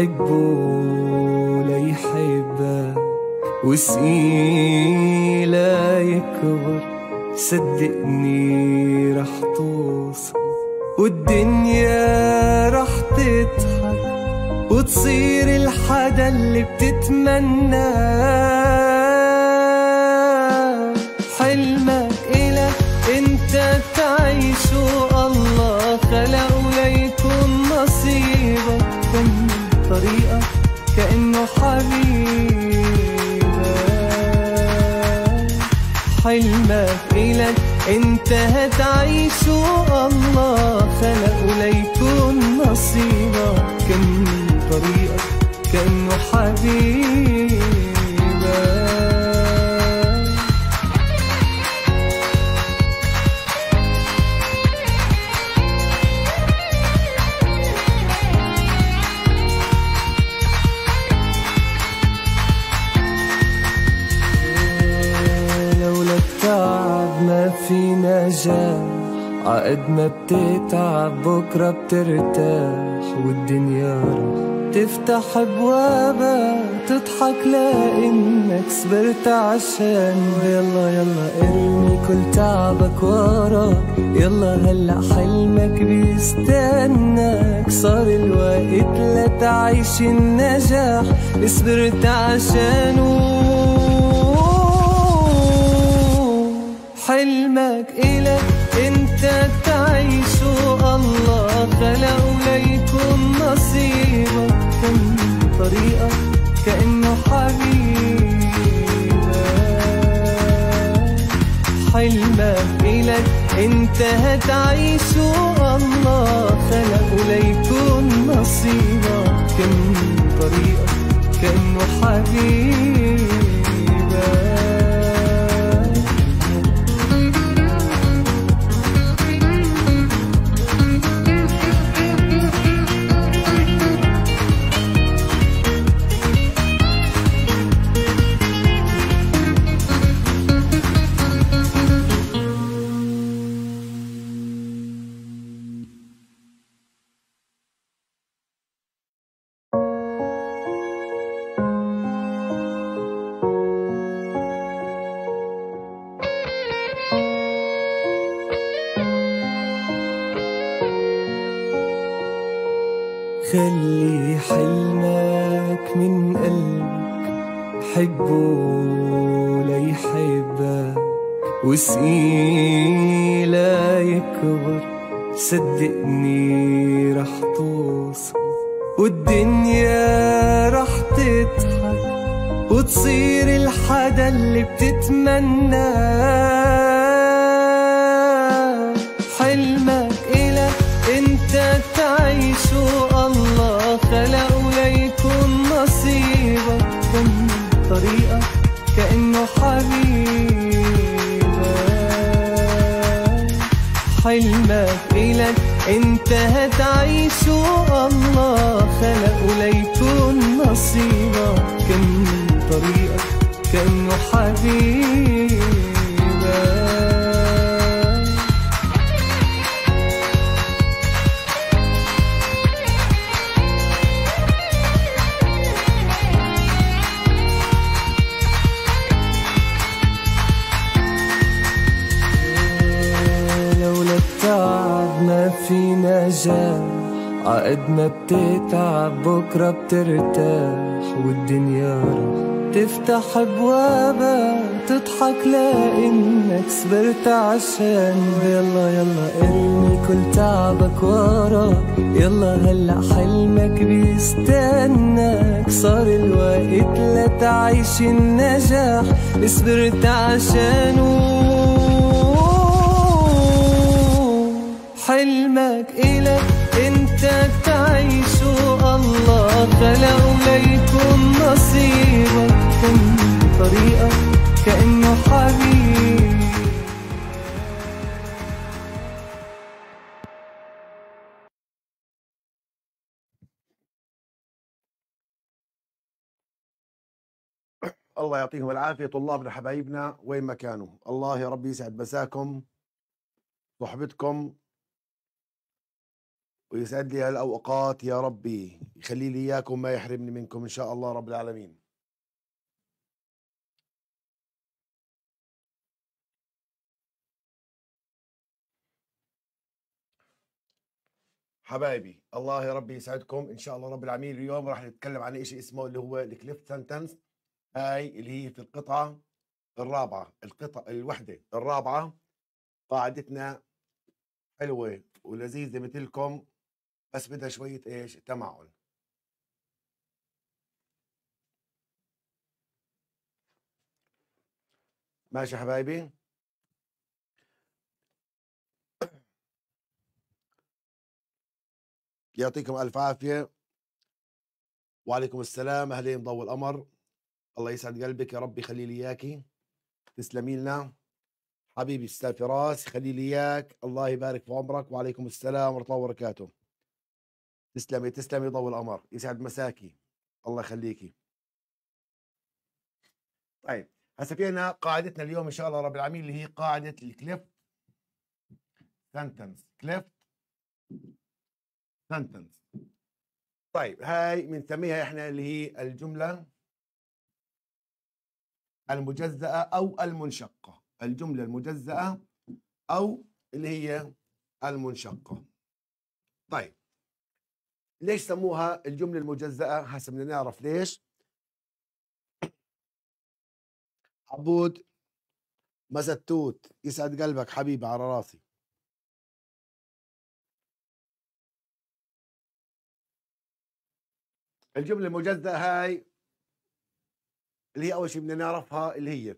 لا ليحبك وسيلة يكبر صدقني رح توصل والدنيا رح تضحك وتصير الحدا اللي بتتمناه حلمك إلك انت هتعيشه الله خلق ليكون نصيبك كم طريقك كأنه حبيبك قد ما بتتعب بكرة بترتاح والدنيا رح تفتح بوابة تضحك لإنك صبرت عشان يلا يلا ارمي كل تعبك ورا يلا هلأ حلمك بيستناك صار الوقت لتعيش النجاح صبرت عشانه حلمك إلك انت تعيش الله فلو ليكن نصيبك كم طريقة كأنه حبيبك حلمك إلك انت هتعيش الله خلق ليكن نصيبك كم طريقة كأنه حبيبك كأنه حبيبك لولا التعب ما في نجاح عقد ما بتتعب بكرة بترتاح والدنيا رح تفتح ابوابك تضحك لانك صبرت عشان يلا يلا ارمي كل تعبك ورا يلا هلا حلمك بيستناك صار الوقت لتعيش النجاح صبرت عشانه حلمك إلك انت تعيشه الله خلق نصيبكم طريقة كأنه حبيب الله يعطيهم العافية طلابنا حبايبنا وين ما كانوا الله يا ربي يسعد مساكم صحبتكم ويسعد لي هالاوقات يا ربي يخلي لي اياكم ما يحرمني منكم ان شاء الله رب العالمين حبايبي الله يا ربي يسعدكم ان شاء الله رب العالمين اليوم راح نتكلم عن شيء اسمه اللي هو الكليف سنتنس هاي اللي هي في القطعه الرابعه القطع الوحده الرابعه قاعدتنا حلوه ولذيذه مثلكم بس بدها شوية ايش تمعن ماشي حبايبي يعطيكم ألف عافية وعليكم السلام أهلين ضوء القمر الله يسعد قلبك يا رب يخلي لي إياكي تسلمي لنا حبيبي استاذ فراس يخلي لي إياك الله يبارك في عمرك وعليكم السلام ورحمة الله وبركاته تسلمي تسلمي ضوء القمر يسعد مساكي الله يخليكي طيب هسه في عندنا قاعدتنا اليوم ان شاء الله رب العالمين اللي هي قاعده الكليف سنتنس كليف سنتنس طيب هاي بنسميها احنا اللي هي الجمله المجزأة أو المنشقة الجملة المجزأة أو اللي هي المنشقة طيب ليش سموها الجملة المجزأة هسه بدنا نعرف ليش عبود مزتوت يسعد قلبك حبيبي على راسي الجملة المجزأة هاي اللي هي أول شيء بدنا نعرفها اللي هي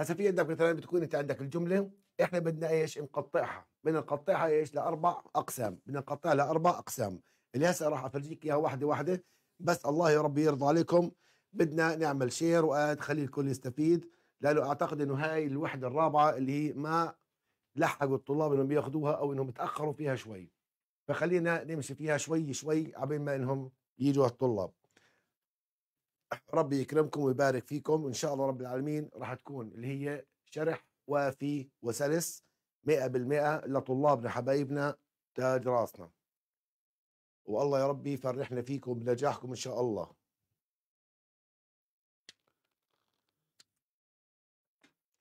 هسا في عندك مثلا بتكون أنت عندك الجملة إحنا بدنا إيش نقطعها بدنا نقطعها إيش لأربع أقسام بدنا نقطعها لأربع أقسام اللي هسه راح افرجيك اياها واحده واحده بس الله يا رب يرضى عليكم بدنا نعمل شير واد خلي الكل يستفيد لانه اعتقد انه هاي الوحده الرابعه اللي هي ما لحقوا الطلاب انهم ياخذوها او انهم تاخروا فيها شوي فخلينا نمشي فيها شوي شوي عبين ما انهم يجوا الطلاب ربي يكرمكم ويبارك فيكم ان شاء الله رب العالمين راح تكون اللي هي شرح وافي وسلس 100% لطلابنا حبايبنا راسنا والله يا ربي يفرحنا فيكم بنجاحكم ان شاء الله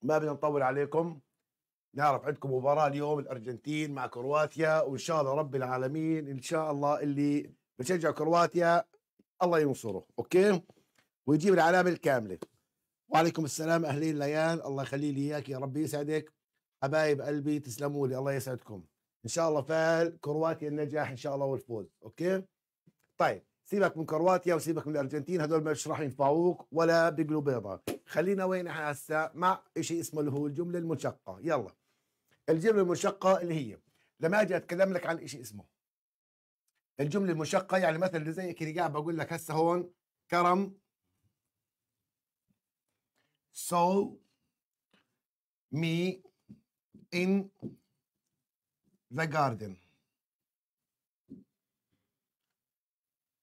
ما بدنا نطول عليكم نعرف عندكم مباراه اليوم الارجنتين مع كرواتيا وان شاء الله رب العالمين ان شاء الله اللي بشجع كرواتيا الله ينصره اوكي ويجيب العلامه الكامله وعليكم السلام اهلين ليان الله يخلي لي اياك يا ربي يسعدك حبايب قلبي تسلموا لي الله يسعدكم ان شاء الله فال كرواتيا النجاح ان شاء الله والفوز اوكي طيب سيبك من كرواتيا وسيبك من الارجنتين هذول مش راح ينفعوك ولا بيقلوا بيضه خلينا وين احنا هسه مع شيء اسمه اللي هو الجمله المشقه يلا الجمله المشقه اللي هي لما اجي اتكلم لك عن شيء اسمه الجمله المشقه يعني مثلا زي اللي قاعد بقول لك هسه هون كرم سو مي ان ذا جاردن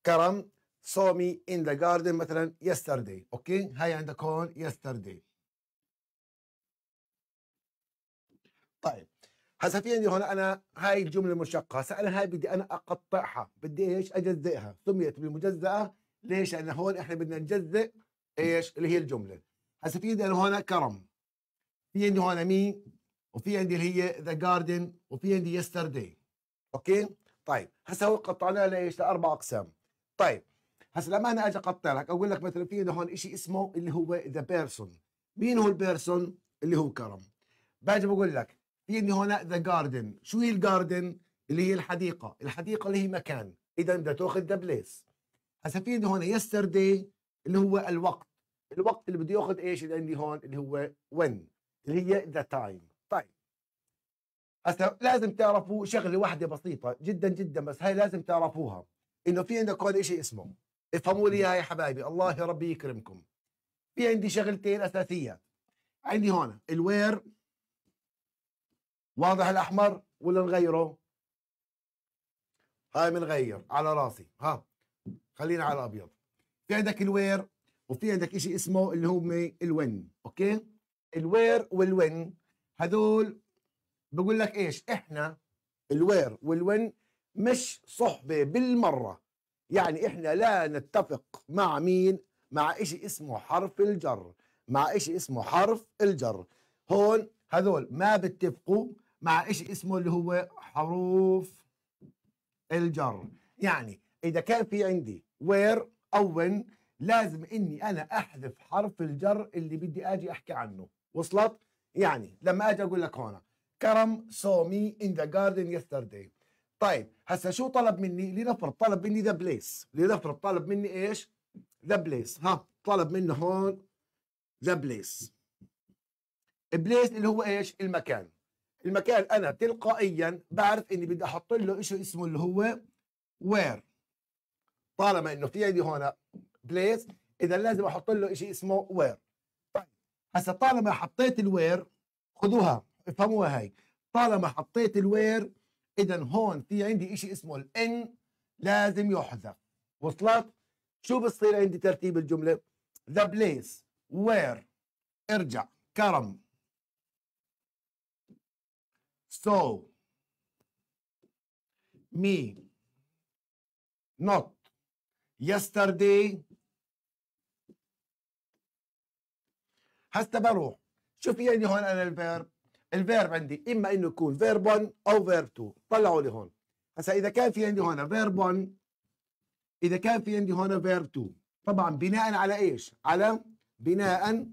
كرم saw me in the garden مثلا yesterday اوكي هاي عندك هون yesterday طيب هسه في عندي هون انا هاي الجمله المشقه هسه انا هاي بدي انا اقطعها بدي ايش اجزئها سميت بالمجزئه ليش لان هون احنا بدنا نجزئ ايش اللي هي الجمله هسه في عندي هون كرم في عندي هون مين وفي عندي اللي هي ذا جاردن وفي عندي يسترداي اوكي طيب هسه هو قطعناه ليش لاربع اقسام طيب هسه لما انا اجي اقطع لك اقول لك مثلا في هون شيء اسمه اللي هو ذا بيرسون مين هو البيرسون اللي هو كرم باجي بقول لك في عندي هنا ذا جاردن شو هي الجاردن اللي هي الحديقه الحديقه اللي هي مكان اذا بدها تاخذ ذا بليس هسه في عندي هون يسترداي اللي هو الوقت الوقت اللي بده ياخذ ايش اللي عندي هون اللي هو وين اللي هي ذا تايم هسه لازم تعرفوا شغله واحده بسيطه جدا جدا بس هاي لازم تعرفوها انه في عندك هون شيء اسمه افهموا لي اياها يا حبايبي الله ربي يكرمكم في عندي شغلتين اساسيات عندي هون الوير واضح الاحمر ولا نغيره هاي بنغير على راسي ها خلينا على الابيض في عندك الوير وفي عندك شيء اسمه اللي هو الون اوكي الوير والون هذول بقول لك ايش احنا الوير والون مش صحبه بالمره يعني احنا لا نتفق مع مين مع شيء اسمه حرف الجر مع شيء اسمه حرف الجر هون هذول ما بتفقوا مع شيء اسمه اللي هو حروف الجر يعني اذا كان في عندي وير او وين لازم اني انا احذف حرف الجر اللي بدي اجي احكي عنه وصلت يعني لما اجي اقول لك هون كرم سو مي ان ذا جاردن يسترداي طيب هسه شو طلب مني لنفرض طلب مني ذا بليس لنفرض طلب مني ايش ذا بليس ها طلب منه هون ذا بليس بليس اللي هو ايش المكان المكان انا تلقائيا بعرف اني بدي احط له شيء اسمه اللي هو وير طالما انه في عندي هون بليس اذا لازم احط له شيء اسمه وير طيب هسه طالما حطيت الوير خذوها افهموها هاي طالما حطيت الوير اذا هون في عندي شيء اسمه الان لازم يحذف وصلت شو بصير عندي ترتيب الجمله ذا بليس وير ارجع كرم so مي نوت يسترداي هسه بروح شو في عندي هون انا الفيرب الفيرب عندي اما انه يكون فيرب 1 او فيرب 2 طلعوا لي هون هسا اذا كان في عندي هون فيرب 1 اذا كان في عندي هون فيرب 2 طبعا بناء على ايش على بناء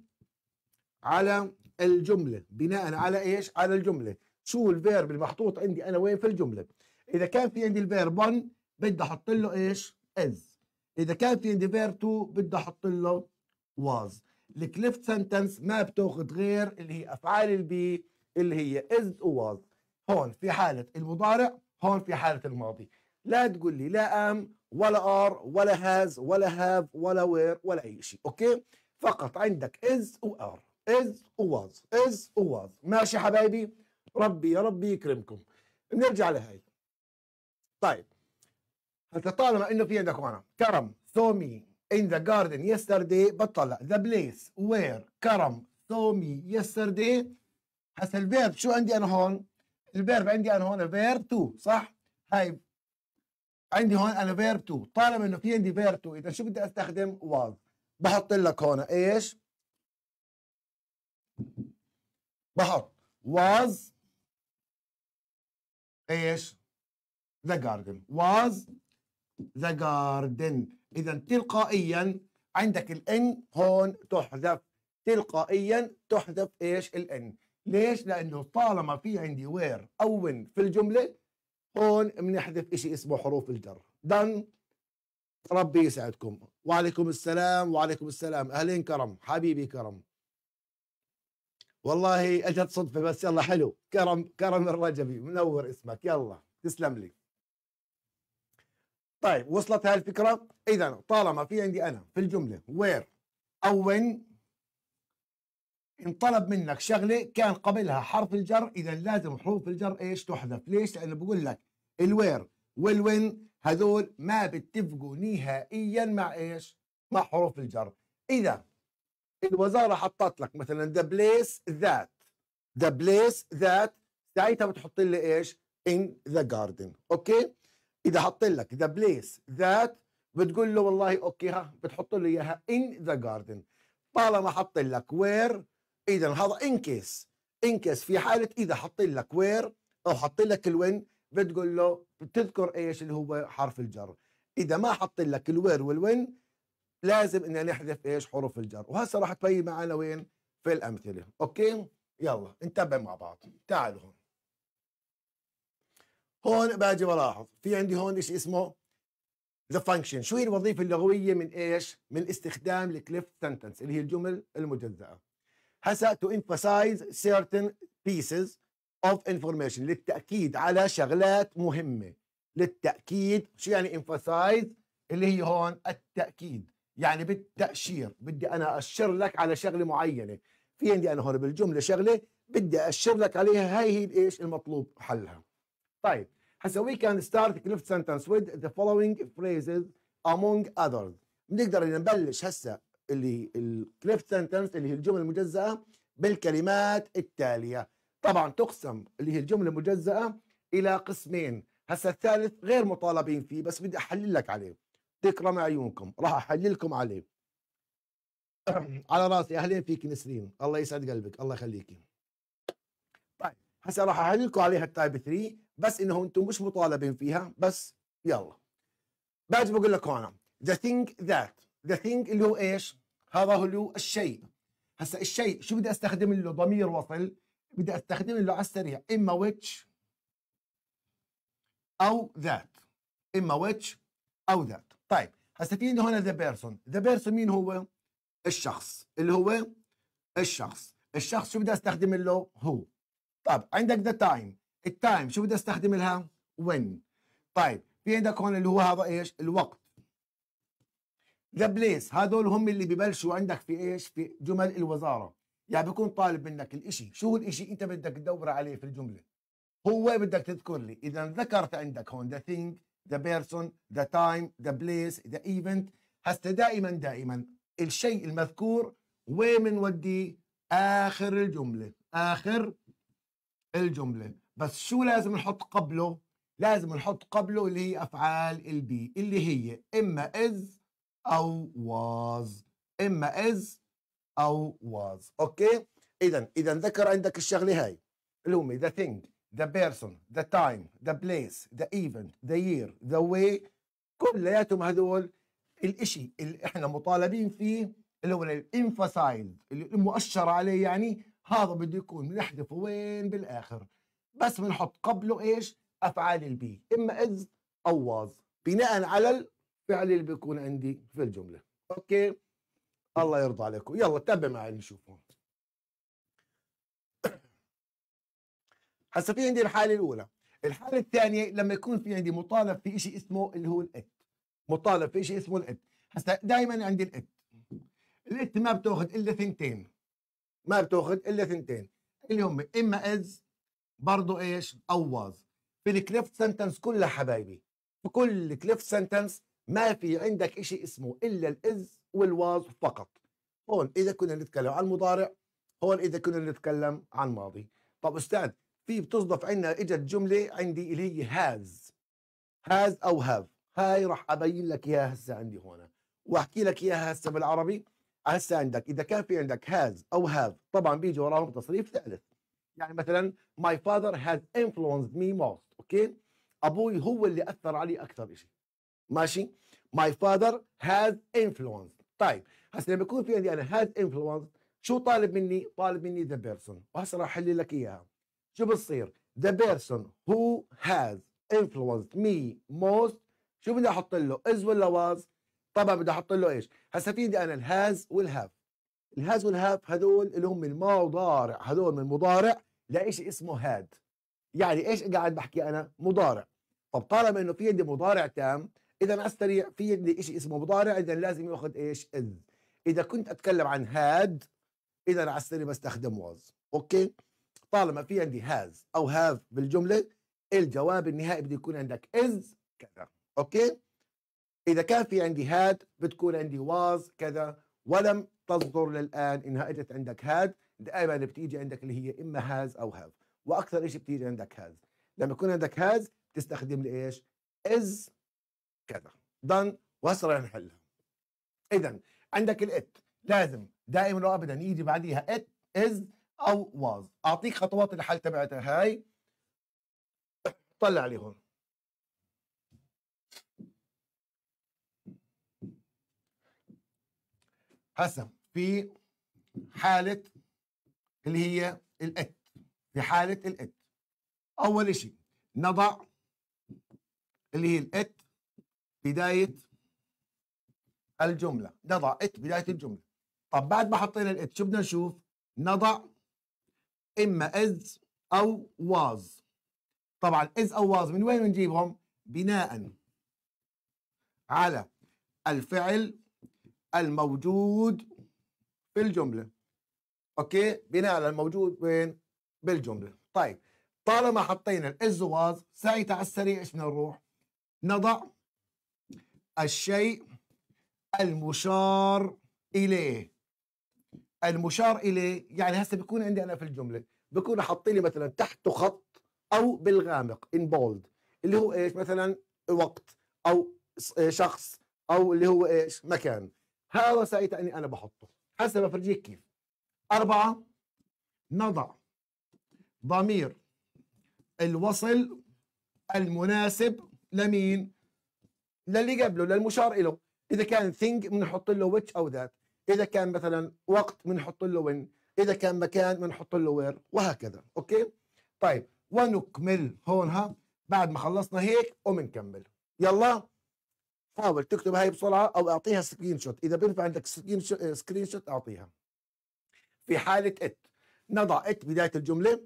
على الجمله بناء على ايش على الجمله شو الفيرب المحطوط عندي انا وين في الجمله اذا كان في عندي الفيرب 1 بدي احط له ايش از اذا كان في عندي فيرب 2 بدي احط له واز الكليفت سنتنس ما بتاخذ غير اللي هي افعال البي اللي هي از وواز هون في حالة المضارع هون في حالة الماضي لا تقول لي لا ام ولا ار ولا هاز ولا هاف ولا وير ولا اي شيء اوكي فقط عندك از وار از وواز از وواز ماشي حبايبي ربي يا ربي يكرمكم بنرجع لهي طيب طالما انه في عندك هون كرم saw me in the garden yesterday بطلع the place where كرم saw me yesterday هسه الفيرب شو عندي انا هون؟ الفيرب عندي انا هون فيرب 2 صح؟ هاي عندي هون انا فيرب 2 طالما انه في عندي فيرب 2 اذا شو بدي استخدم واز بحط لك هون ايش؟ بحط was ايش؟ the garden was the garden اذا تلقائيا عندك الان هون تحذف تلقائيا تحذف ايش؟ الان ليش؟ لانه طالما في عندي وير اون في الجمله هون بنحذف شيء اسمه حروف الجر دن ربي يسعدكم وعليكم السلام وعليكم السلام اهلين كرم حبيبي كرم والله اجت صدفه بس يلا حلو كرم كرم الرجبي منور اسمك يلا تسلم لي طيب وصلت هاي الفكره اذا طالما في عندي انا في الجمله وير او وين انطلب منك شغله كان قبلها حرف الجر اذا لازم حروف الجر ايش تحذف ليش لانه بقول لك الوير والوين هذول ما بتفقوا نهائيا مع ايش مع حروف الجر اذا الوزاره حطت لك مثلا ذا بليس ذات ذا بليس ذات ساعتها بتحط لي ايش ان ذا جاردن اوكي اذا حط لك ذا بليس ذات بتقول له والله اوكي ها بتحط له اياها ان ذا جاردن طالما حط لك وير اذا هذا ان كيس ان كيس في حاله اذا حاطين لك وير او حاطين لك الوين بتقول له بتذكر ايش اللي هو حرف الجر اذا ما حاطين لك الوير والوين لازم ان نحذف ايش حروف الجر وهسه راح تبين معنا وين في الامثله اوكي يلا انتبه مع بعض تعالوا هون هون باجي بلاحظ في عندي هون شيء اسمه ذا فانكشن شو هي الوظيفه اللغويه من ايش من استخدام الكليف سنتنس اللي هي الجمل المجزاه هسا تو emphasize certain pieces of information للتأكيد على شغلات مهمة للتأكيد شو يعني emphasize اللي هي هون التأكيد يعني بالتأشير بدي أنا أشر لك على شغلة معينة في عندي أنا هون بالجملة شغلة بدي أشر لك عليها هاي هي إيش المطلوب حلها طيب هسا we can start cliff sentence with the following phrases among others بنقدر نبلش هسا اللي الكليف سنتنس اللي هي الجمل المجزأة بالكلمات التالية طبعا تقسم اللي هي الجملة المجزأة إلى قسمين هسا الثالث غير مطالبين فيه بس بدي أحلل لك عليه تكرم عيونكم راح أحللكم عليه على راسي أهلين فيك نسرين الله يسعد قلبك الله يخليكي طيب هسا راح أحللكم عليها التايب 3 بس إنه أنتم مش مطالبين فيها بس يلا باجي بقول لك هون the thing that the thing اللي هو ايش؟ هذا هو الشيء هسا الشيء شو بدي استخدم له ضمير وصل بدي استخدم له على السريع اما which او ذات اما which او ذات طيب هسا في عندي هون ذا بيرسون ذا بيرسون مين هو الشخص اللي هو الشخص الشخص شو بدي استخدم له هو طيب عندك ذا تايم التايم شو بدي استخدم لها when طيب في عندك هون اللي هو هذا ايش الوقت ذا بليس هذول هم اللي ببلشوا عندك في ايش في جمل الوزاره يعني بيكون طالب منك الإشي شو هو الإشي انت بدك تدور عليه في الجمله هو بدك تذكر لي اذا ذكرت عندك هون ذا ثينج ذا بيرسون ذا تايم ذا بليس ذا ايفنت هسه دائما دائما الشيء المذكور وين بنودي اخر الجمله اخر الجمله بس شو لازم نحط قبله لازم نحط قبله اللي هي افعال البي اللي هي اما از أو was إما is أو was أوكي إذا إذا ذكر عندك الشغلة هاي لومي the thing the person the time the place the event the year the way كلياتهم هذول الإشي اللي إحنا مطالبين فيه اللي هو الانفاسايلد اللي المؤشر عليه يعني هذا بده يكون بنحذفه وين بالآخر بس بنحط قبله إيش أفعال البي إما إذ أو واز بناء على الفعلي اللي بيكون عندي في الجمله اوكي الله يرضى عليكم يلا تابع معي نشوف هون هسه في عندي الحاله الاولى الحاله الثانيه لما يكون في عندي مطالب في شيء اسمه اللي هو الات مطالب في شيء اسمه الات هسه دائما عندي الات الات ما بتاخذ الا ثنتين ما بتاخذ الا ثنتين اللي هم اما از برضه ايش او واز في الكليفت سنتنس كلها حبايبي في كل كليفت سنتنس ما في عندك شيء اسمه الا الاذ والواز فقط هون اذا كنا نتكلم عن المضارع هون اذا كنا نتكلم عن ماضي طب استاذ في بتصدف عندنا اجت جمله عندي اللي هي هاز هاز او هاف هاي راح ابين لك اياها هسه عندي هون واحكي لك اياها هسه بالعربي هسه عندك اذا كان في عندك هاز او هاف طبعا بيجي وراهم تصريف ثالث يعني مثلا my father has influenced me most اوكي okay? ابوي هو اللي اثر علي اكثر شيء ماشي ماي فاذر هاز انفلونس طيب هسه لما يكون في عندي انا هاز انفلونس شو طالب مني؟ طالب مني ذا بيرسون وهسه راح احل لك اياها شو بتصير؟ ذا بيرسون هو هاز انفلونس مي موست شو بدي احط له؟ از ولا واز؟ طبعا بدي احط له ايش؟ هسه في عندي انا الهاز والهاف الهاز والهاف هذول اللي هم المضارع هذول من مضارع لشيء اسمه هاد يعني ايش قاعد بحكي انا؟ مضارع طب طالما انه في عندي مضارع تام اذا استريع في عندي شيء اسمه مضارع اذا لازم ياخذ ايش اذ اذا كنت اتكلم عن هاد اذا على السريع بستخدم واز اوكي طالما في عندي هاز او هاف بالجمله الجواب النهائي بده يكون عندك از كذا اوكي اذا كان في عندي هاد بتكون عندي واز كذا ولم تصدر للان انها اجت عندك هاد دائما بتيجي عندك اللي هي اما هاز او هاف واكثر شيء بتيجي عندك هاز لما يكون عندك هاز تستخدم لايش از كذا دن وهسه نحلها اذا عندك الات لازم دائما وابدا يجي بعديها ات از او واز اعطيك خطوات الحل تبعتها هاي طلع لي هون هسه في حالة اللي هي الات في حالة الات أول شيء نضع اللي هي الات بدايه الجمله نضع ات بدايه الجمله طب بعد ما حطينا الات شو بدنا نشوف نضع اما از او واز طبعا از او واز من وين بنجيبهم بناء على الفعل الموجود في الجمله اوكي بناء على الموجود وين بالجمله طيب طالما حطينا الاز واز ساعتها على السريع ايش بدنا نروح نضع الشيء المشار إليه المشار إليه يعني هسه بيكون عندي أنا في الجملة بكون أحط لي مثلا تحت خط أو بالغامق in bold اللي هو إيش مثلا وقت أو إيه، شخص أو اللي هو إيش مكان هذا ساعتها أني أنا بحطه هسه بفرجيك كيف أربعة نضع ضمير الوصل المناسب لمين للي قبله للمشار له اذا كان ثينج بنحط له ويتش او ذات اذا كان مثلا وقت بنحط له وين اذا كان مكان بنحط له وير وهكذا اوكي طيب ونكمل هون ها بعد ما خلصنا هيك وبنكمل يلا حاول تكتب هاي بسرعه او اعطيها سكرين شوت اذا بينفع عندك سكرين شوت آه، اعطيها في حاله ات نضع ات بدايه الجمله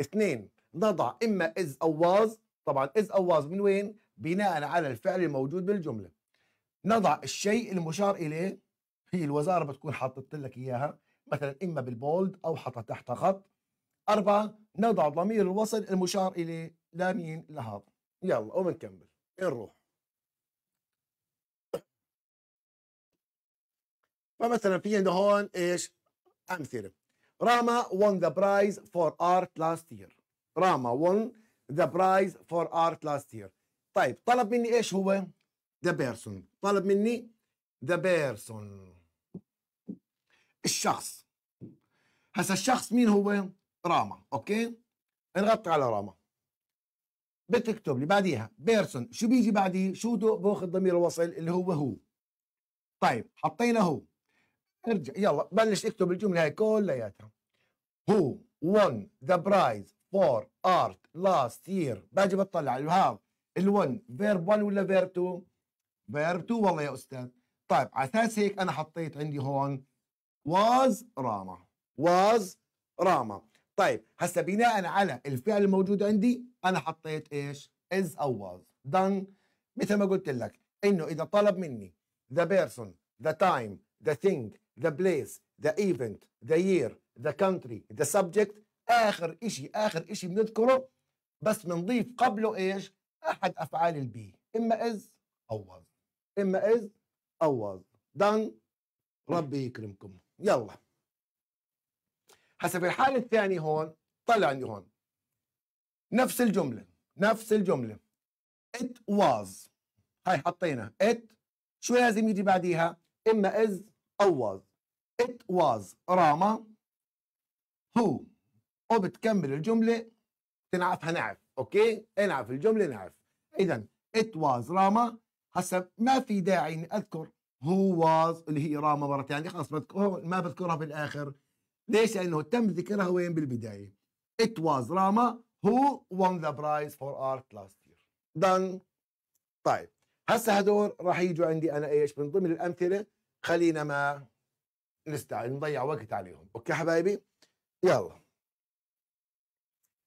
اثنين نضع اما از او واز طبعا از او واز من وين بناء على الفعل الموجود بالجمله نضع الشيء المشار اليه هي الوزاره بتكون حاطط لك اياها مثلا اما بالبولد او حاطه تحت خط أربعة نضع ضمير الوصل المشار إليه لمين لهذا يلا وبنكمل نروح فمثلا في عندنا هون ايش أمثلة راما won the prize for art last year راما won the prize for art last year طيب طلب مني ايش هو؟ ذا بيرسون طلب مني ذا بيرسون الشخص هسا الشخص مين هو؟ راما اوكي؟ نغطي على راما بتكتب لي بعديها بيرسون شو بيجي بعديه؟ شو باخذ ضمير الوصل اللي هو هو طيب حطينا هو ارجع يلا بلش اكتب الجمله هاي كلياتها هو won the prize for art last year باجي بطلع هاف ال1 فيرب 1 ولا فيرب 2 فيرب 2 والله يا استاذ طيب على اساس هيك انا حطيت عندي هون واز راما واز راما طيب هسه بناء على الفعل الموجود عندي انا حطيت ايش از او واز دن مثل ما قلت لك انه اذا طلب مني the person the time the thing the place the event the year the country the subject اخر شيء اخر شيء بنذكره بس بنضيف قبله ايش احد افعال البي اما از او واز اما از او واز دن ربي يكرمكم يلا حسب في الحاله الثانيه هون طلع عندي هون نفس الجمله نفس الجمله ات واز هاي حطينا ات شو لازم يجي بعديها اما از او واز ات واز راما هو وبتكمل الجمله تنعفها نعف اوكي انعف الجمله انعف اذا ات واز راما هسه ما في داعي اني اذكر هو واز اللي هي راما مرة يعني خلاص بذكرها ما بذكرها بالاخر ليش؟ لانه تم ذكرها وين بالبدايه ات واز راما هو won ذا برايز فور ارت لاست يير دن طيب هسه هدول راح يجوا عندي انا ايش من ضمن الامثله خلينا ما نستع نضيع وقت عليهم اوكي حبايبي يلا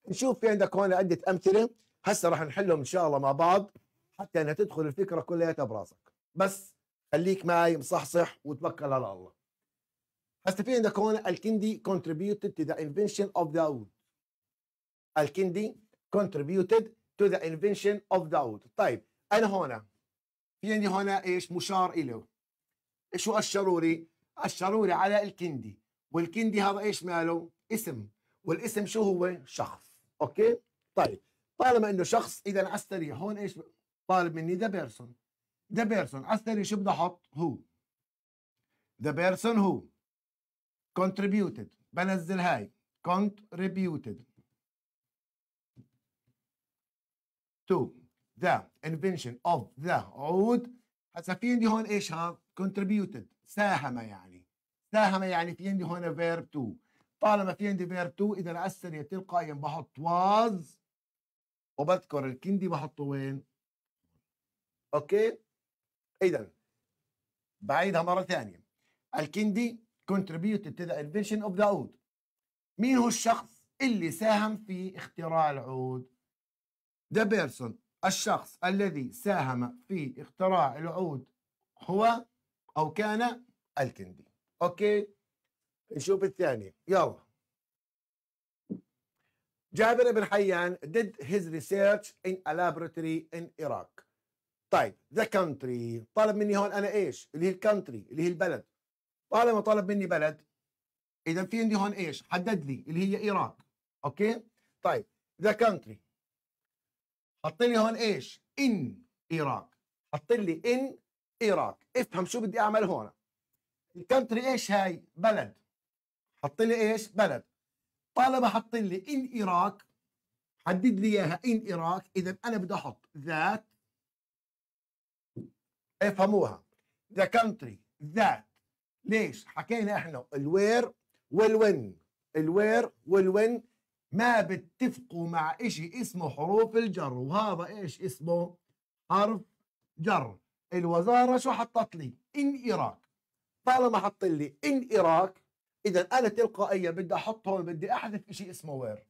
نشوف في عندك هون عده امثله هسه راح نحلهم ان شاء الله مع بعض حتى انها تدخل الفكره كلياتها براسك بس خليك معي مصحصح وتوكل على الله هسه في عندك هون الكندي contributed to the invention of the wood الكندي contributed to the invention of the wood طيب انا هون في عندي هون ايش مشار له شو الشروري الشروري على الكندي والكندي هذا ايش ماله اسم والاسم شو هو شخص اوكي طيب طالما انه شخص اذا عسكري هون ايش طالب مني ذا بيرسون ذا بيرسون عسكري شو بدي احط هو ذا بيرسون هو contributed بنزل هاي contributed to the invention of the عود هسا في عندي هون ايش ها contributed ساهم يعني ساهم يعني في عندي هون verb to طالما في عندي فيرب 2 اذا على يأتي القائم بحط واز وبذكر الكندي بحطه وين اوكي اذا بعيدها مره ثانيه الكندي contributed to the invention of the عود مين هو الشخص اللي ساهم في اختراع العود the person الشخص الذي ساهم في اختراع العود هو او كان الكندي اوكي نشوف الثاني يلا جابر بن حيان did his research in a laboratory in Iraq طيب the country طلب مني هون انا ايش اللي هي الكونتري اللي هي البلد طالما طلب مني بلد اذا في عندي هون ايش حدد لي اللي هي ايران اوكي طيب the country حط لي هون ايش in Iraq حط لي in Iraq افهم شو بدي اعمل هون الكونتري ايش هاي بلد حط لي ايش بلد طالما حط لي ان اراك حدد لي اياها ان اراك اذا انا بدي احط ذات افهموها ذا كونتري ذات ليش حكينا احنا الوير والوين الوير والوين ما بتفقوا مع شيء اسمه حروف الجر وهذا إيش اسمه حرف جر الوزارة شو حطت لي إن إراك طالما حط لي إن إراك اذا انا تلقائيا بدي احط هون بدي احذف شيء اسمه وير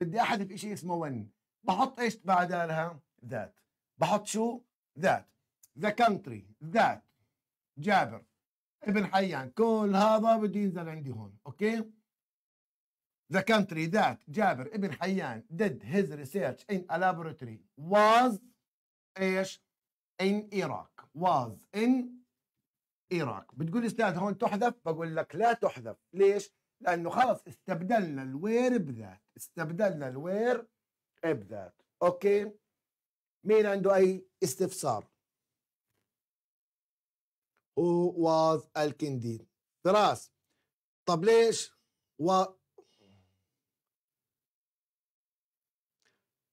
بدي احذف شيء اسمه وين بحط ايش بعدالها ذات بحط شو ذات ذا كانتري ذات جابر ابن حيان كل هذا بده ينزل عندي هون اوكي ذا كانتري ذات جابر ابن حيان did his research in a laboratory was ايش in Iraq was in ايران بتقول أستاذ هون تحذف بقول لك لا تحذف ليش؟ لأنه خلص استبدلنا الوير بذات استبدلنا الوير بذات أوكي مين عنده أي استفسار؟ هو واز الكندي فراس طب ليش و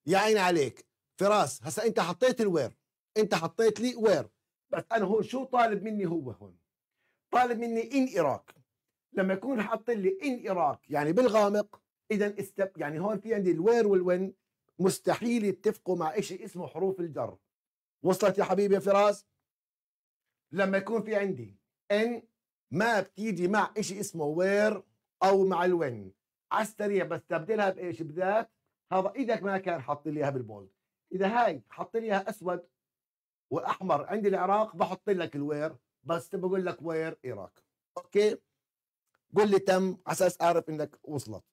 يا عيني عليك فراس هسا انت حطيت الوير انت حطيت لي وير بس انا هون شو طالب مني هو هون طالب مني ان اراك لما يكون حاط لي ان اراك يعني بالغامق اذا استب يعني هون في عندي الوير والوين مستحيل يتفقوا مع شيء اسمه حروف الجر وصلت يا حبيبي يا فراس لما يكون في عندي ان ما بتيجي مع شيء اسمه وير او مع الوين على السريع بستبدلها بايش بذات هذا ايدك ما كان حاط لي اياها بالبولد اذا هاي حاط لي اياها اسود واحمر عندي العراق بحط لك الوير بس بقول لك وير عراق اوكي قول لي تم على اساس اعرف انك وصلت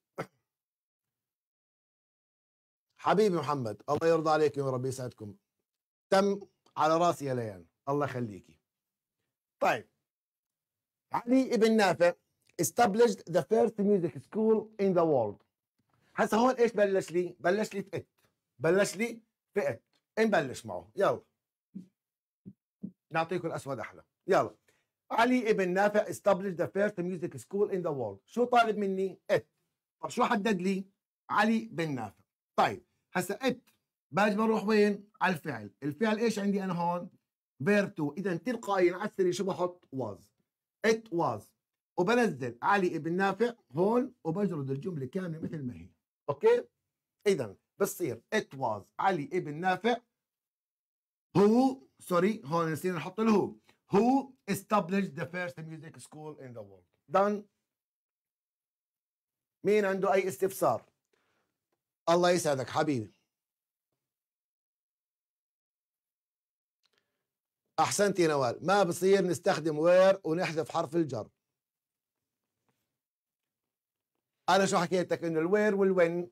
حبيبي محمد الله يرضى عليكم وربي يسعدكم تم على راسي يا ليان الله يخليكي طيب علي ابن نافع established the first music school in the world هسه هون ايش بلش لي؟ بلش لي فئت بلش لي فئت نبلش معه يلا نعطيكم الاسود احلى يلا علي ابن نافع استبلش ذا فيرست ميوزك سكول ان ذا وورلد شو طالب مني ات طب شو حدد لي علي بن نافع طيب هسا ات باجي بروح وين على الفعل الفعل ايش عندي انا هون فيرتو اذا تلقائيا على السريع شو بحط واز ات واز وبنزل علي ابن نافع هون وبجرد الجمله كامله مثل ما هي اوكي اذا بصير ات واز علي ابن نافع هو سوري هون نسينا نحط الهو هو who established the first music school in the world done مين عنده اي استفسار الله يسعدك حبيبي احسنت يا نوال ما بصير نستخدم وير ونحذف حرف الجر انا شو حكيت لك انه الوير والوين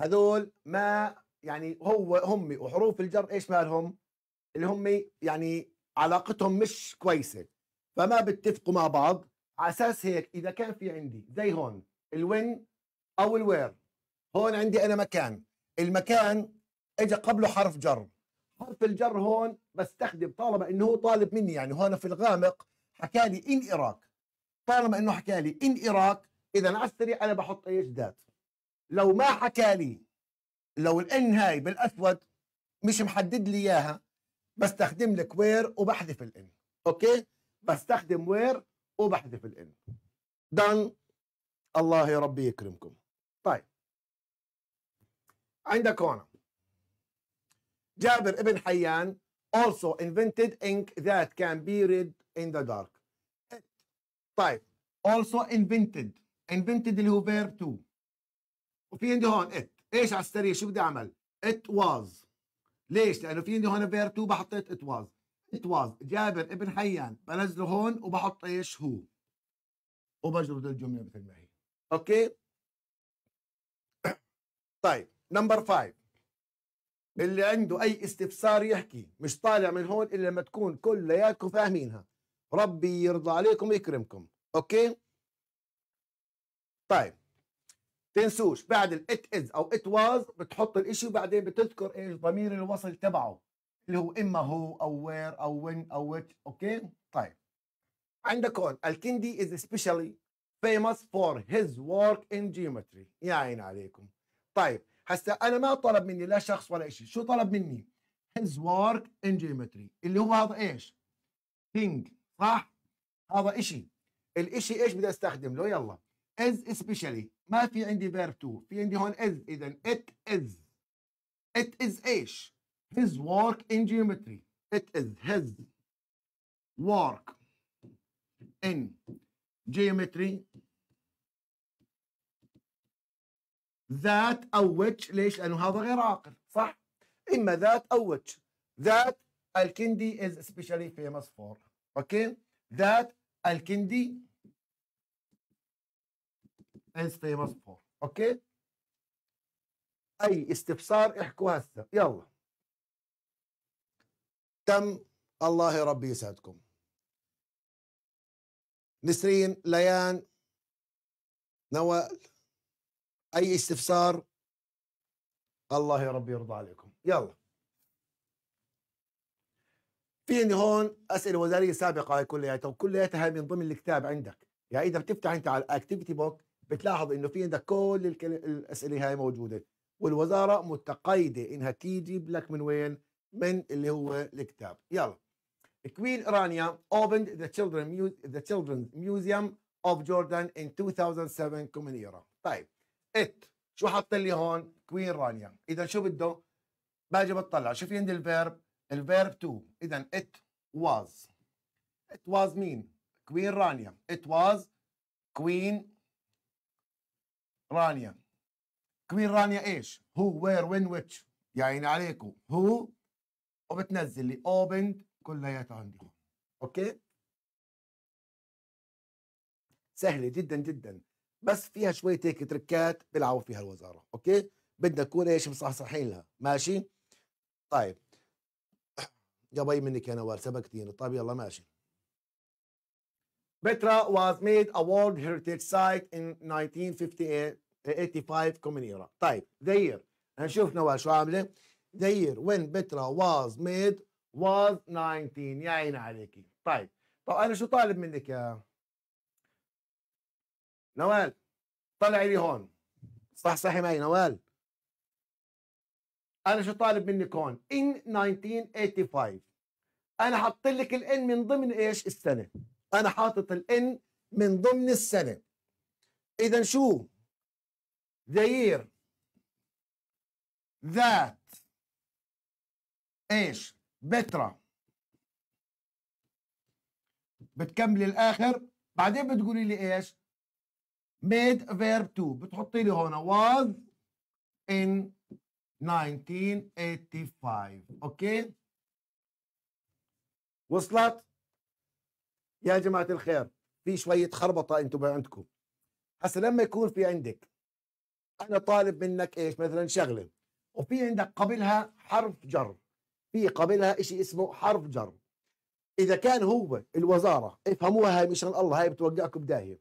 هذول ما يعني هو هم وحروف الجر ايش مالهم اللي هم يعني علاقتهم مش كويسه فما بتفقوا مع بعض على اساس هيك اذا كان في عندي زي هون الوين او الوير هون عندي انا مكان المكان اجى قبله حرف جر حرف الجر هون بستخدم طالما انه هو طالب مني يعني هون في الغامق حكى لي ان اراك طالما انه حكى لي ان اراك اذا على السريع انا بحط ايش ذات لو ما حكى لي لو الان هاي بالاسود مش محدد لي اياها بستخدم لك وير وبحذف الان اوكي بستخدم وير وبحذف الان دان الله يا ربي يكرمكم طيب عندك هون جابر ابن حيان also invented ink that can be read in the dark طيب also invented invented اللي هو verb 2 وفي عندي هون it ايش على السريع شو بدي اعمل it was ليش؟ لانه في عندي هون فير 2 بحطيت ات واز ات واز جابر ابن حيان بنزله هون وبحط ايش هو وبجرد الجمله مثل ما هي اوكي طيب نمبر 5 اللي عنده اي استفسار يحكي مش طالع من هون الا لما تكون كلياتكم فاهمينها ربي يرضى عليكم ويكرمكم اوكي طيب تنسوش بعد الات از او ات واز بتحط الاشي وبعدين بتذكر ايش ضمير الوصل تبعه اللي هو اما هو او وير او وين او ويت اوكي طيب عندك هون الكندي is especially famous for his work in geometry يا عين عليكم طيب هسا انا ما طلب مني لا شخص ولا شيء شو طلب مني his work in geometry اللي هو هذا ايش thing صح هذا اشي الاشي ايش بدي استخدم له يلا Is especially ما في عندي verb to في عندي هون is. اذا it is it is ايش his work in geometry it is his work in geometry That او which ليش لانه هذا غير عاقل صح اما that او which That الكندي is especially famous for Okay. That الكندي is famous اوكي اي استفسار احكوا هسه يلا تم الله ربي يسعدكم نسرين ليان نوال اي استفسار الله يا يرضى عليكم يلا في هون اسئله وزاريه سابقه هاي كلياتها وكلياتها من ضمن الكتاب عندك يعني اذا بتفتح انت على الاكتيفيتي بوك بتلاحظ انه في عندك كل الاسئله هاي موجوده والوزاره متقيده انها تجيب لك من وين من اللي هو الكتاب يلا كوين رانيا opened the children the children's museum of Jordan in 2007 common era طيب ات شو حط لي هون كوين رانيا اذا شو بده باجي بطلع شو في عندي الفيرب الفيرب تو اذا ات واز ات واز مين كوين رانيا ات واز كوين رانيا كوين رانيا ايش هو وير وين ويتش يا عيني عليكم هو وبتنزل لي اوبند كليات عندي اوكي سهله جدا جدا بس فيها شويه هيك تركات بيلعبوا فيها الوزاره اوكي بدنا نكون ايش مصحصحين لها ماشي طيب يا باي منك يا نوال سبقتيني طيب يلا ماشي Petra was made a World Heritage Site in 1958 85 كومن ايرا طيب ذير هنشوف نوال شو عامله ذير وين بترا واز ميد واز 19 يا عيني عليكي طيب طب انا شو طالب منك يا نوال طلعي لي هون صح صحي معي نوال انا شو طالب منك هون in 1985 انا حاطط لك الان من ضمن ايش السنه انا حاطط الان من ضمن السنه اذا شو داير ذات ايش بترا بتكملي الاخر بعدين بتقولي لي ايش made verb to بتحطي لي هون was in 1985 اوكي وصلت يا جماعه الخير في شويه خربطه انتم عندكم هسه لما يكون في عندك انا طالب منك ايش مثلا شغله وفي عندك قبلها حرف جر في قبلها شيء اسمه حرف جر اذا كان هو الوزاره افهموها هاي مشان الله هاي بتوقعكم بداهيه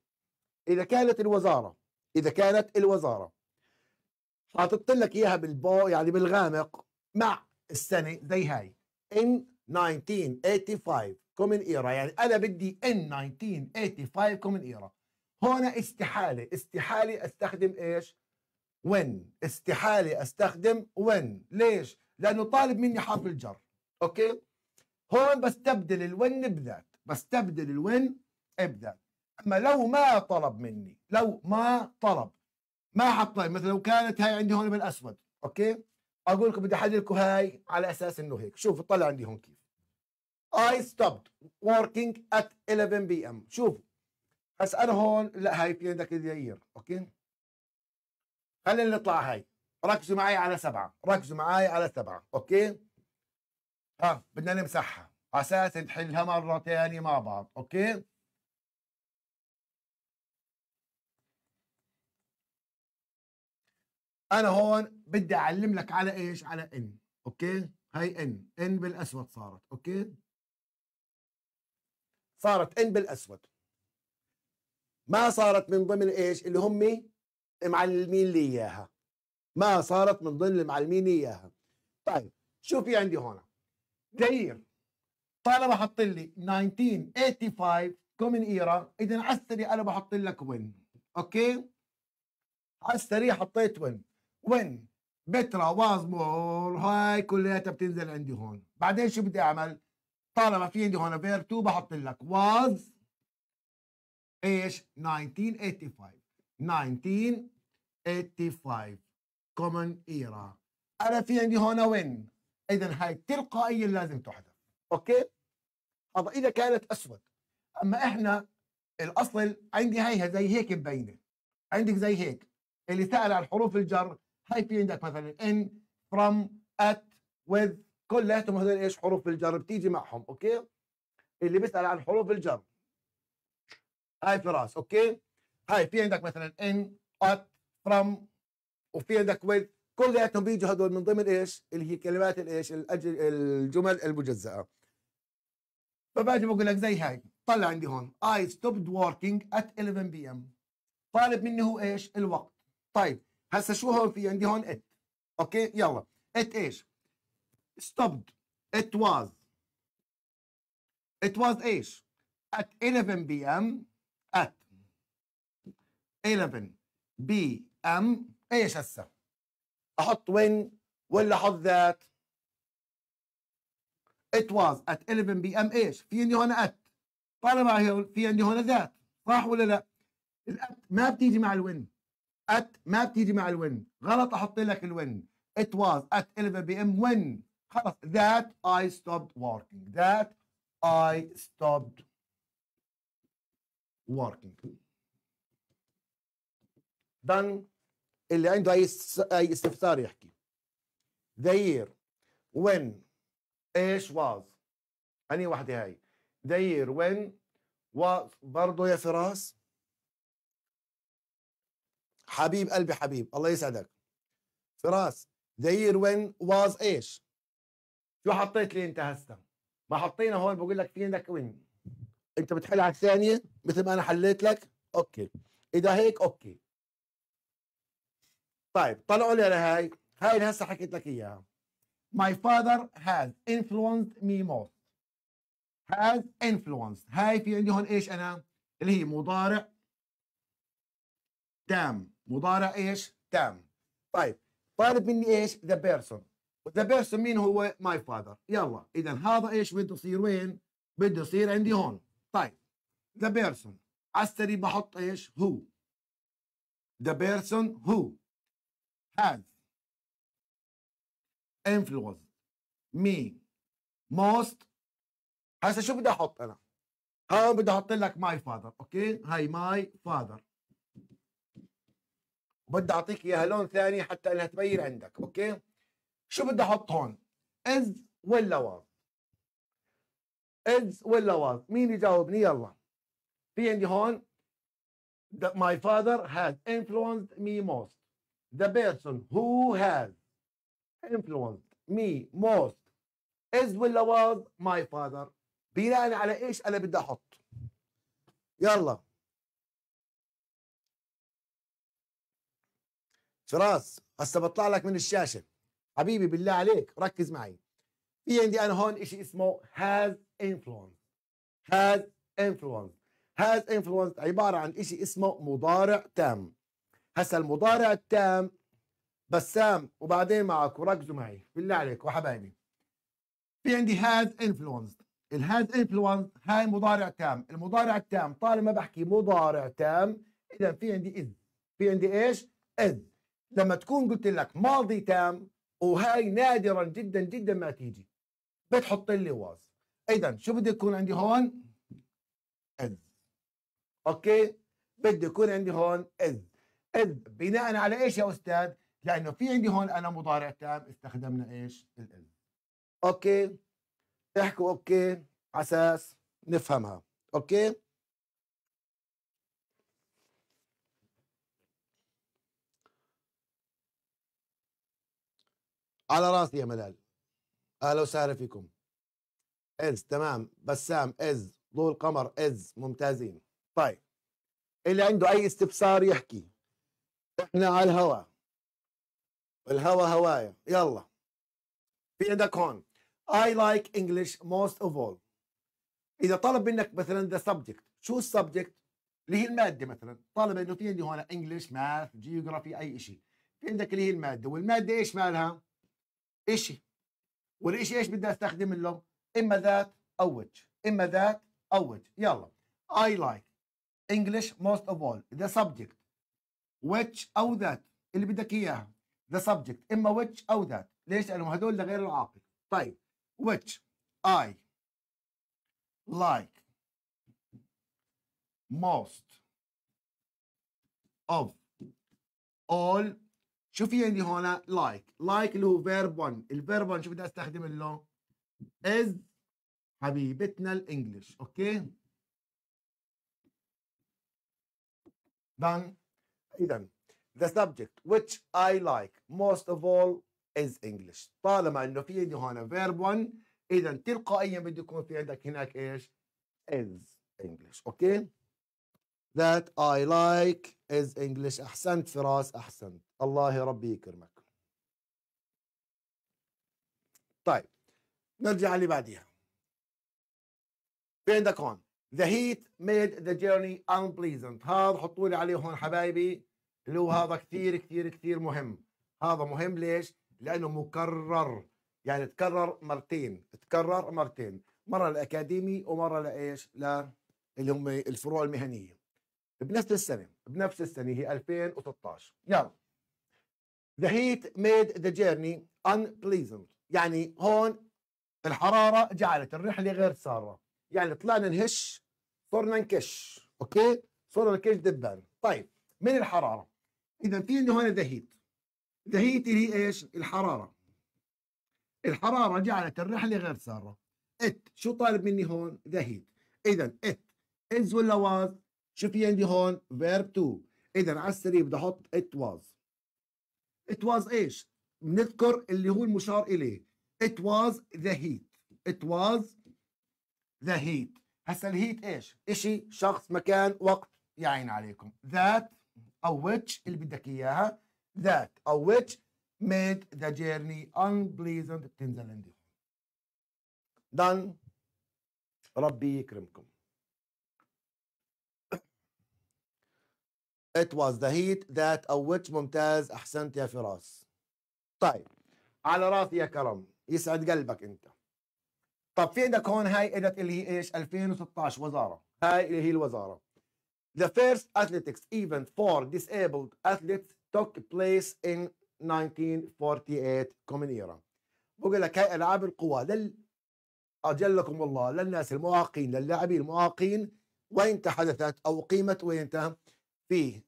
اذا كانت الوزاره اذا كانت الوزاره حاطط لك اياها بالبو يعني بالغامق مع السنه زي هاي ان 1985 كومن ايرا يعني انا بدي ان 1985 كومن ايرا هون استحاله استحاله استخدم ايش وين استحالة أستخدم وين ليش؟ لأنه طالب مني حرف الجر أوكي؟ هون بستبدل الون بذات بستبدل الون بذات أما لو ما طلب مني لو ما طلب ما حط طيب. مثلا لو كانت هاي عندي هون بالأسود أوكي؟ أقول لكم بدي أحدد لكم هاي على أساس إنه هيك شوفوا طلع عندي هون كيف I stopped working at 11 بي ام شوفوا بس أنا هون لا هاي في عندك اليير أوكي؟ خلينا نطلع هاي ركزوا معي على سبعة ركزوا معي على سبعة أوكي ها بدنا نمسحها على أساس نحلها مرة ثانية مع بعض أوكي أنا هون بدي أعلم لك على إيش على إن أوكي هاي إن إن بالأسود صارت أوكي صارت إن بالأسود ما صارت من ضمن إيش اللي هم معلمين لي اياها ما صارت من ضمن المعلمين لي اياها طيب شو في عندي هون دير طالما حط لي 1985 كومن ايرا اذا على السريع انا بحط لك وين اوكي على السريع حطيت وين وين بترا وازمور هاي كلياتها بتنزل عندي هون بعدين شو بدي اعمل طالما في عندي هون فيرتو 2 بحط لك واز ايش 1985 1985 كومن ايرا انا في عندي هنا وين اذا هاي تلقائيا لازم تحذف اوكي هذا اذا كانت اسود اما احنا الاصل عندي هاي زي هيك مبينه عندك زي هيك اللي سال على حروف الجر هاي في عندك مثلا ان فروم ات وذ كلياتهم هذول ايش حروف الجر بتيجي معهم اوكي اللي بيسال عن حروف الجر هاي فراس اوكي هاي في عندك مثلا ان ات فروم وفي عندك ويل كلياتهم بيجوا هدول من ضمن ايش؟ اللي هي كلمات الايش؟ الجمل المجزأة. فباجي بقول لك زي هاي طلع عندي هون I stopped working at 11 بي ام طالب مني هو ايش؟ الوقت. طيب هسه شو هون في عندي هون ات اوكي يلا ات ايش؟ stopped it was it was ايش؟ at 11 بي ام 11 بي ام ايش هسه احط وين ولا احط ذات ات واز ات 11 بي ام ايش في عندي هون ات طالما هي في عندي هون ذات صح ولا لا الات ما بتيجي مع الوين ات ما بتيجي مع الوين غلط احط لك الوين ات واز ات 11 بي ام وين خلص ذات اي stopped وركينج ذات اي stopped working دن اللي عنده اي استفسار يحكي دير وين ايش واز اني وحده هاي دير وين واز was برضه يا فراس حبيب قلبي حبيب الله يسعدك فراس دير وين واز ايش شو حطيت لي انت هسه ما حطينا هون بقول لك في لك وين انت بتحل على الثانيه مثل ما انا حليت لك اوكي اذا هيك اوكي طيب طلعوا لي على هاي هاي اللي هسه حكيت لك اياها My father has influenced me most has influenced هاي في عندي هون ايش انا اللي هي مضارع تام مضارع ايش تام طيب طالب مني ايش ذا بيرسون ذا بيرسون مين هو ماي فاذر يلا اذا هذا ايش بده يصير وين بده يصير عندي هون طيب ذا بيرسون على بحط ايش هو ذا بيرسون هو has influenced me most هسه شو بدي احط انا؟ هون بدي احط لك ماي فاذر اوكي هاي ماي فاذر بدي اعطيك اياها لون ثاني حتى انها تبين عندك اوكي شو بدي احط هون؟ از ولا واز از ولا واز مين يجاوبني يلا في عندي هون my father هاز influenced me most the person who has influenced me most is ولا was my father بناء على ايش انا بدي احط يلا فراس هسه بطلع لك من الشاشه حبيبي بالله عليك ركز معي في عندي انا هون شيء اسمه has influence has influence has influence عباره عن شيء اسمه مضارع تام هسا المضارع التام بسام وبعدين معك وركزوا معي بالله عليك وحبايبي في عندي هاز انفلونس الهاز انفلونس هاي مضارع تام المضارع التام طالما بحكي مضارع تام اذا في عندي اذ في عندي ايش اذ لما تكون قلت لك ماضي تام وهاي نادرا جدا جدا ما تيجي بتحط لي واز اذا شو بده يكون عندي هون اذ اوكي بده يكون عندي هون اذ اذ بناء على ايش يا استاذ؟ لانه في عندي هون انا مضارع تام استخدمنا ايش؟ الاذ اوكي احكوا اوكي على اساس نفهمها اوكي على راسي يا ملال اهلا وسهلا فيكم از تمام بسام از ضوء القمر از ممتازين طيب اللي عنده اي استفسار يحكي احنا على الهواء الهواء هواية يلا في عندك هون I like English most of all إذا طلب منك مثلا the subject شو السبجكت اللي هي المادة مثلا طالب إنه في عندي هون English math geography أي شيء في عندك اللي هي المادة والمادة إيش مالها إشي والإشي إيش بدي أستخدم له إما ذات أو which إما ذات أو which يلا I like English most of all the subject which او ذات اللي بدك اياها ذا سبجكت اما which او ذات ليش؟ لانه هدول لغير العاقل طيب which I like most of all شو في عندي هون like لايك اللي هو verb 1 الفيرب 1 شو بدي استخدم له is حبيبتنا الانجليش اوكي done إذا the subject which I like most of all is English طالما إنه في عندي هون verb 1 إذا تلقائيا بده يكون في عندك هناك إيش is English أوكي that I like is English أحسنت فراس أحسنت الله ربي يكرمك طيب نرجع اللي بعديها في عندك هون ذا هيت ميد ذا جيرني unpleasant هذا حطوا لي عليه هون حبايبي اللي هو هذا كثير كثير كثير مهم هذا مهم ليش؟ لانه مكرر يعني تكرر مرتين تكرر مرتين مره للاكاديمي ومره لايش؟ ل اللي هم الفروع المهنيه بنفس السنه بنفس السنه هي 2016 يلا ذا هيت ميد ذا جيرني unpleasant يعني هون الحراره جعلت الرحله غير ساره يعني طلعنا نهش صرنا نكش اوكي صرنا نكش دبان طيب من الحراره اذا في عندي هون دهيت دهيت اللي هي ايش الحراره الحراره جعلت الرحله غير ساره ات شو طالب مني هون دهيت اذا ات از ولا واز شو في عندي هون فيرب 2 اذا على السريع بدي احط ات واز ات واز ايش بنذكر اللي هو المشار اليه ات واز ذا هيت ات واز ذا هيت هسا الهيت ايش؟ اشي شخص مكان وقت يا عين عليكم ذات او which اللي بدك اياها ذات او which made the journey unpleasant تنزل عندي دان ربي يكرمكم It was the heat that أو which ممتاز أحسنت يا فراس طيب على راسي يا كرم يسعد قلبك أنت طب في عندك هون هاي اجت اللي هي ايش 2016 وزاره هاي اللي هي الوزاره The first athletics event for disabled athletes took place in 1948 common era بقول لك هاي العاب القوى لل اجلكم الله للناس المعاقين للاعبين المعاقين وين تحدثت او قيمت وين في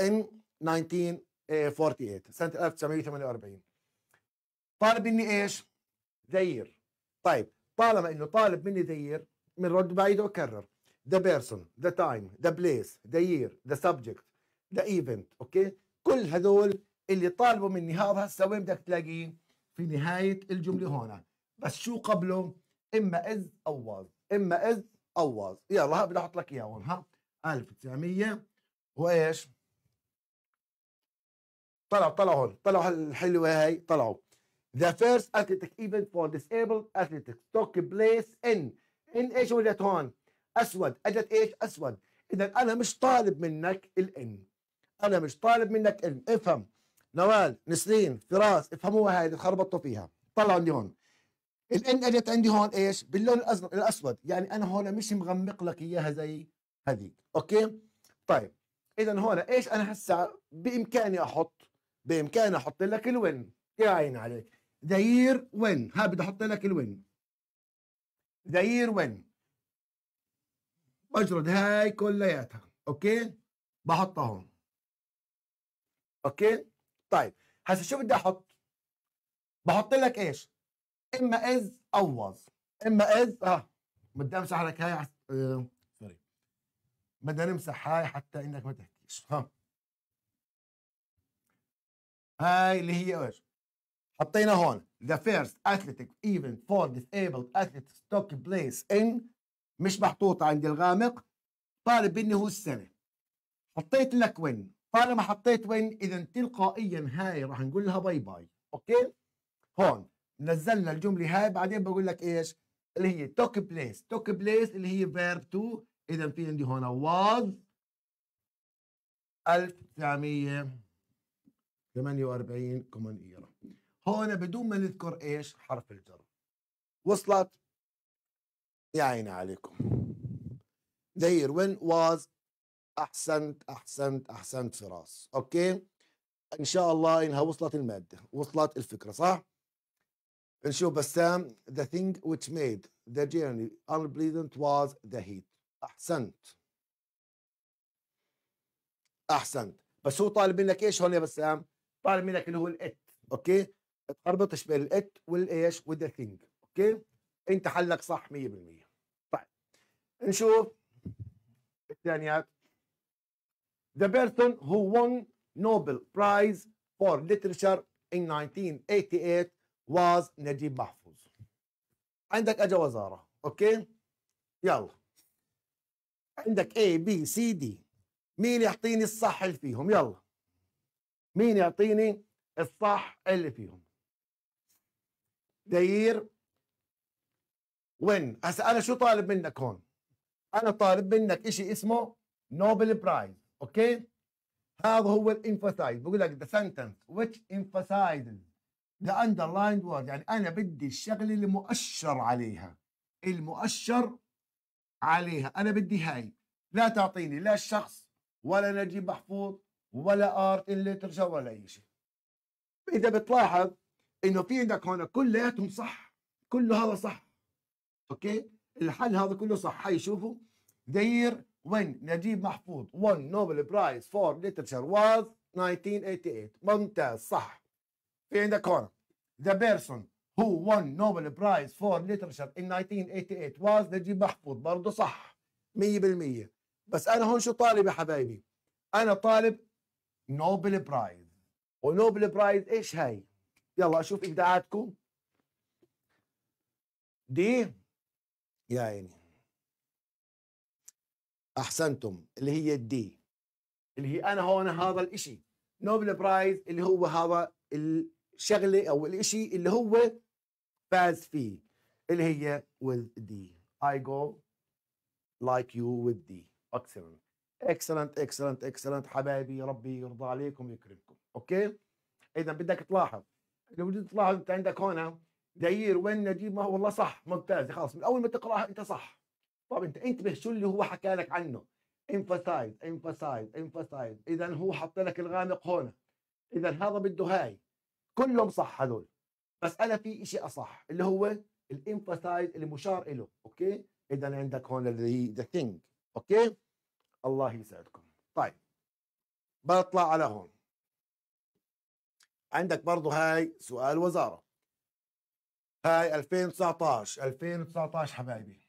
ان 1948 سنه 1948 طالب اني ايش؟ زير طيب طالما انه طالب مني دير من رد بعيد واكرر ذا بيرسون ذا تايم ذا بليس ذا يير ذا سبجكت ذا ايفنت اوكي كل هذول اللي طالبوا مني هذا هسه وين بدك تلاقيه في نهايه الجمله هون بس شو قبله اما از او واز اما از او واز يلا بدي احط لك اياهم ها 1900 وايش طلعوا طلعوا هون طلعوا الحلوه هاي طلعوا The first athletic event for disabled athletics took place in in ايش وجدت هون؟ اسود اجت ايش؟ اسود اذا انا مش طالب منك الان انا مش طالب منك علم افهم نوال نسرين فراس افهموها هذه خربطتوا فيها طلعوا اللي هون الان اجت عندي هون ايش؟ باللون الازرق الاسود يعني انا هون مش مغمق لك اياها زي هذيك اوكي؟ طيب اذا هون ايش انا هسه بامكاني احط؟ بامكاني احط لك الوين يا إيه عيني عليك ذير وين ها بدي احط لك الوين ذير وين بجرد هاي كلياتها اوكي بحطها هون اوكي طيب هسه شو بدي احط بحط لك ايش اما از او واز اما از اه بدي امسح لك هاي آه، سوري بدنا نمسح هاي حتى انك ما تحكيش ها هاي اللي هي ايش حطينا هون the first athletic event for disabled athletes took place in مش محطوطه عند الغامق طالب مني هو السنه حطيت لك وين طالما حطيت وين اذا تلقائيا هاي راح نقول لها باي باي اوكي هون نزلنا الجمله هاي بعدين بقول لك ايش اللي هي took place took place اللي هي verb to اذا في عندي هون was 1948 كمان ايرا هون بدون ما نذكر ايش حرف الجر وصلت يا عيني عليكم دير وين واز احسنت احسنت احسنت فراس اوكي ان شاء الله انها وصلت الماده وصلت الفكره صح نشوف بسام the thing which made the journey unpleasant was the heat احسنت احسنت بس هو طالب منك ايش هون يا بسام طالب منك اللي هو الات اوكي تربطش بين الات والايش وذا ثينج اوكي انت حلك صح 100% طيب نشوف الثانيات The person who won Nobel Prize for Literature in 1988 was نجيب محفوظ عندك اجا وزاره اوكي يلا عندك A B C D مين يعطيني الصح اللي فيهم يلا مين يعطيني الصح اللي فيهم دير وين هسه انا شو طالب منك هون انا طالب منك شيء اسمه نوبل برايز اوكي هذا هو الامفاسايز بقول لك ذا سنتنس which emphasizes ذا underlined وورد يعني انا بدي الشغله اللي مؤشر عليها المؤشر عليها انا بدي هاي لا تعطيني لا الشخص ولا نجيب محفوظ ولا ارت الليترشر ولا اي شيء اذا بتلاحظ انه في عندك هون كلياتهم صح كله هذا صح اوكي الحل هذا كله صح هاي شوفوا دير وين نجيب محفوظ 1 نوبل برايز فور ليترشر واز 1988 ممتاز صح في عندك هون the person who won نوبل برايز فور ليترشر in 1988 واز نجيب محفوظ برضه صح 100% بس انا هون شو طالب يا حبايبي انا طالب نوبل برايز ونوبل برايز ايش هاي يلا اشوف ابداعاتكم دي يا عيني احسنتم اللي هي الدي اللي هي انا هون هذا الاشي نوبل برايز اللي هو هذا الشغله او الاشي اللي هو فاز فيه اللي هي with D I go like you with D excellent excellent excellent excellent حبايبي ربي يرضى عليكم ويكرمكم اوكي اذا بدك تلاحظ لو تطلع انت عندك هون داير وين نجيب ما هو والله صح ممتاز خلاص من اول ما تقراها انت صح طب انت انتبه شو اللي هو حكى لك عنه امفاسايز امفاسايز امفاسايز اذا هو حط لك الغامق هون اذا هذا بده هاي كلهم صح هذول بس انا في شيء اصح اللي هو الامفاسايز اللي مشار له اوكي اذا عندك هون اللي ذا ثينج اوكي الله يسعدكم طيب بطلع على هون عندك برضه هاي سؤال وزاره هاي 2019 2019 حبايبي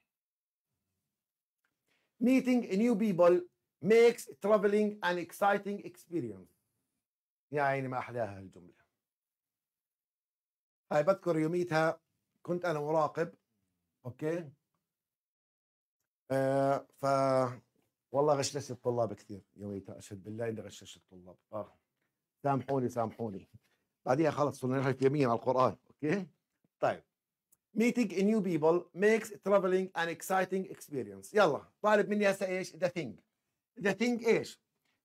meeting new people makes traveling an exciting experience يا عيني ما احلاها هالجمله هاي بذكر يوميتها كنت انا مراقب اوكي آه ف والله غششت الطلاب كثير يوميتها اشهد بالله اني غششت الطلاب آه. سامحوني سامحوني بعديها خلص صرنا نحكي يمين على القران اوكي طيب meeting a new people makes traveling an exciting experience يلا طالب مني هسه ايش the thing the thing ايش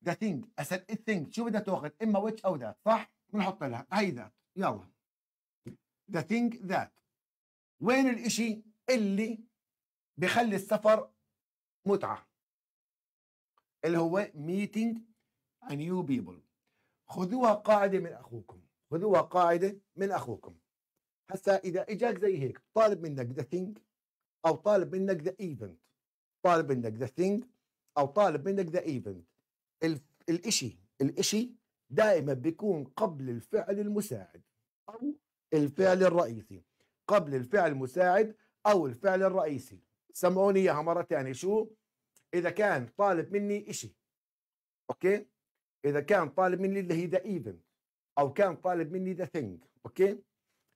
the thing هسه الثينج شو بدها تاخذ اما which او ذات صح بنحط لها هي ذات يلا the thing that وين الاشي اللي بخلي السفر متعه اللي هو meeting a new people خذوها قاعده من اخوكم خذوها قاعده من اخوكم هسا اذا اجاك زي هيك طالب منك ذا ثينج او طالب منك ذا ايفنت طالب منك ذا ثينج او طالب منك ذا ايفنت الاشي الاشي دائما بيكون قبل الفعل المساعد او الفعل الرئيسي قبل الفعل المساعد او الفعل الرئيسي سمعوني اياها مره ثانيه شو اذا كان طالب مني اشي اوكي اذا كان طالب مني اللي هي ذا ايفنت او كان طالب مني ذا ثينج اوكي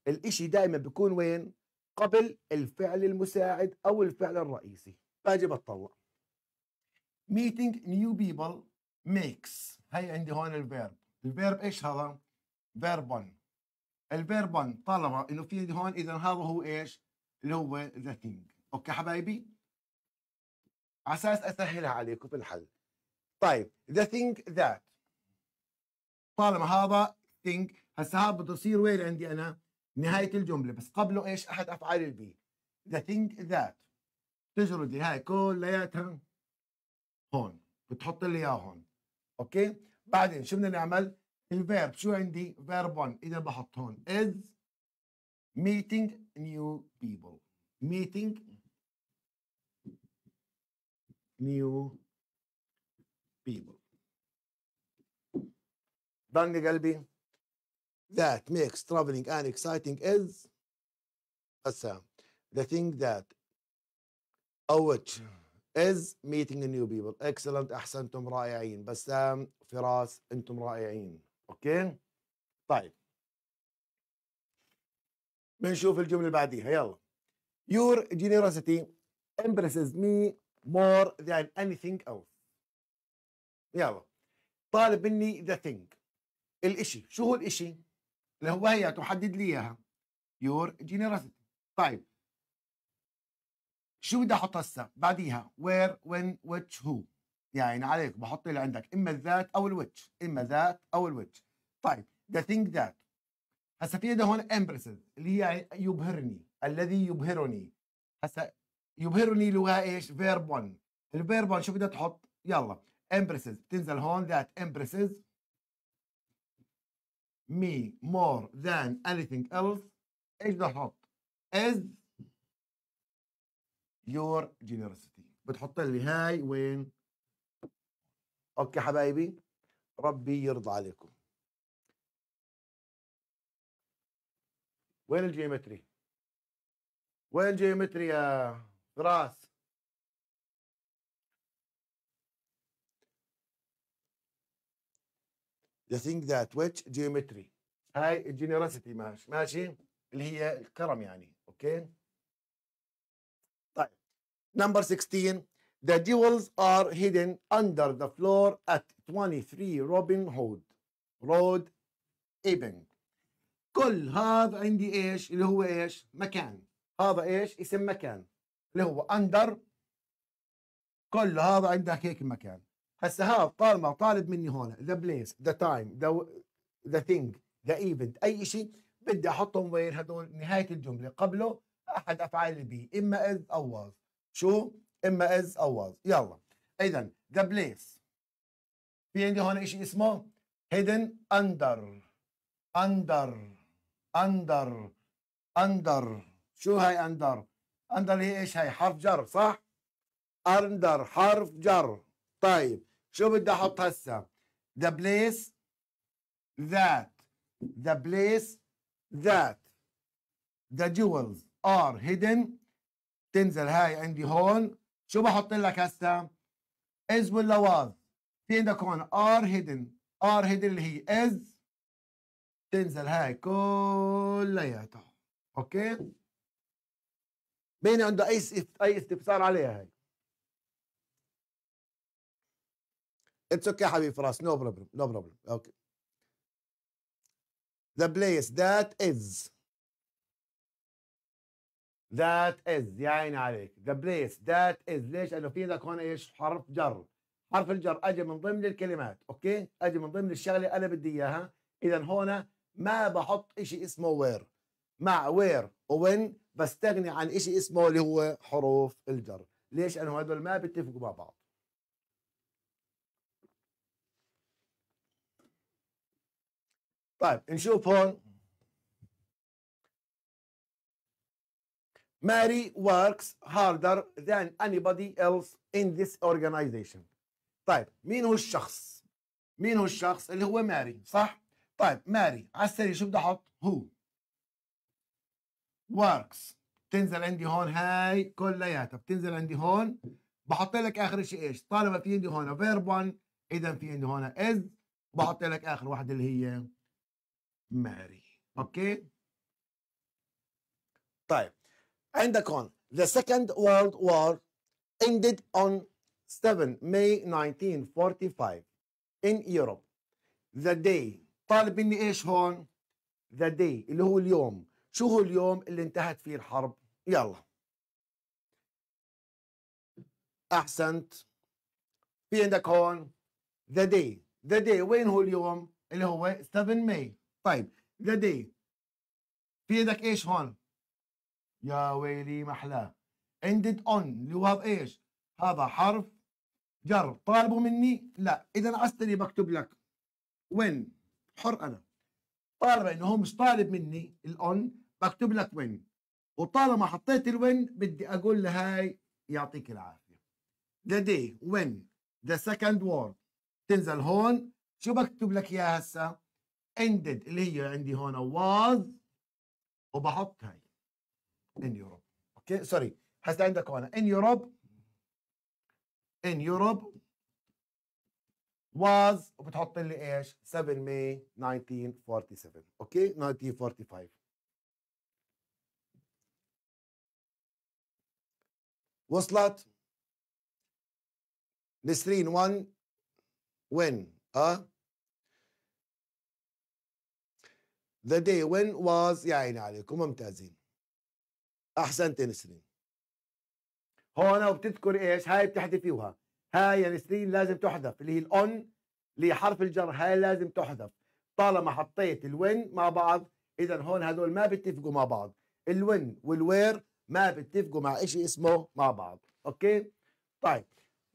الاشي دائما بيكون وين قبل الفعل المساعد او الفعل الرئيسي باجي بتطلع meeting new people makes هي عندي هون الفيرب الفيرب ايش هذا فيرب 1 الفيرب 1 طالما انه في هون اذا هذا هو ايش اللي هو ذا ثينج اوكي حبايبي على اساس اسهلها عليكم في الحل طيب ذا ثينج ذات طالما هذا acting هسه ها يصير وين عندي انا نهايه الجمله بس قبله ايش احد افعال البي ذا ثينك ذات تجرد هاي كلياتها هون بتحط لي اياها هون اوكي بعدين شو بدنا نعمل الفيرب شو عندي فيرب 1 اذا بحط هون از ميتينج نيو بيبل ميتينج نيو بيبل ضلني قلبي that makes traveling and exciting is بسام the thing that أو which is meeting new people excellent أحسنتم رائعين بسام فراس أنتم رائعين أوكي طيب بنشوف الجملة اللي بعديها يلا Your generosity impresses me more than anything else يلا طالب مني the thing الإشي شو هو الإشي اللي هو هي تحدد لي اياها يور جينيروسيتي طيب شو بدي احط هسه بعديها وير وين ويتش هو يعني عليك بحط اللي عندك اما الذات او الويتش اما ذات او الويتش طيب ذا ثينك ذات هسه في هون امبرسز اللي هي يبهرني الذي يبهرني هسه يبهرني لغه ايش فيرب 1 الفيرب 1 شو بدها تحط يلا امبرسز بتنزل هون ذات امبرسز me more than anything else ايش بدي احط؟ is your generosity بتحط لي هاي وين؟ اوكي حبايبي ربي يرضى عليكم وين الجيومتري؟ وين الجيومتري يا فراس؟ ذا ثينج ذات which geometry هاي الجينيروسيتي ماشي ماشي اللي هي الكرم يعني اوكي طيب نمبر 16 The jewels are hidden under the floor at 23 Robin Hood Road ايبن كل هذا عندي ايش اللي هو ايش مكان هذا ايش اسم مكان اللي هو under كل هذا عندك هيك مكان هسه هذا طالما طالب مني هون ذا بليس ذا تايم ذا ذا ثينج ذا ايفنت اي شيء بدي احطهم وين هذول نهايه الجمله قبله احد افعال البي اما از او واز شو اما از او واز يلا اذا ذا بليس في عندي هون شيء اسمه هيدن اندر اندر اندر اندر شو هاي اندر اندر هي ايش هاي حرف جر صح اندر حرف جر طيب شو بدي احط هسه the place that the place that the jewels are hidden تنزل هاي عندي هون شو بحط لك هسه is ولا was في عندك هون are hidden are hidden اللي هي is تنزل هاي كلياتها اوكي بيني عنده اي اي استفسار عليها هاي اتس اوكي حبيبي فراس نو بروبلم نو بروبلم اوكي ذا بليس ذات از ذات از يا عيني عليك ذا بليس ذات از ليش؟ لانه في عندك هون ايش؟ حرف جر حرف الجر اجى من ضمن الكلمات اوكي؟ اجى من ضمن الشغله انا بدي اياها اذا هون ما بحط شيء اسمه وير مع وير وين بستغني عن شيء اسمه اللي هو حروف الجر ليش؟ لانه هذول ما بيتفقوا مع بعض طيب نشوف هون ماري works harder than anybody else in this organization طيب مين هو الشخص مين هو الشخص اللي هو ماري صح طيب ماري على السريع شو بدي احط هو works بتنزل عندي هون هاي كلياتها بتنزل عندي هون بحط لك اخر شيء ايش طالما في عندي هون فيرب 1 اذا في عندي هون از بحط لك اخر واحده اللي هي ماري اوكي طيب عندك هون The Second World War ended on 7 May 1945 in Europe the day طالب مني ايش هون the day اللي هو اليوم شو هو اليوم اللي انتهت فيه الحرب يلا احسنت في عندك هون the day the day وين هو اليوم اللي هو 7 May طيب جدي في ايدك ايش هون يا ويلي محلاه ended on اللي هو ايش هذا حرف جر طالبوا مني لا اذا استني بكتب لك وين حر انا طالما انه هو مش طالب مني الاون بكتب لك وين وطالما حطيت الوين بدي اقول له هاي يعطيك العافيه ذا دي وين ذا سكند وورد تنزل هون شو بكتب لك اياها هسه ended اللي هي عندي هنا was وبحط هاي in Europe اوكي سوري هسه عندك هنا in Europe in Europe was وبتحط لي ايش 7 May 1947 اوكي 1945 وصلت نسرين 1 وين اه ذا داي وين واز يا عيني عليكم ممتازين احسنت يا نسرين هون وبتذكر ايش هاي بتحذفيوها هاي يا يعني نسرين لازم تحذف اللي هي الاون اللي حرف الجر هاي لازم تحذف طالما حطيت الوين مع بعض اذا هون هذول ما بيتفقوا مع بعض الوين والوير ما بيتفقوا مع شيء اسمه مع بعض اوكي طيب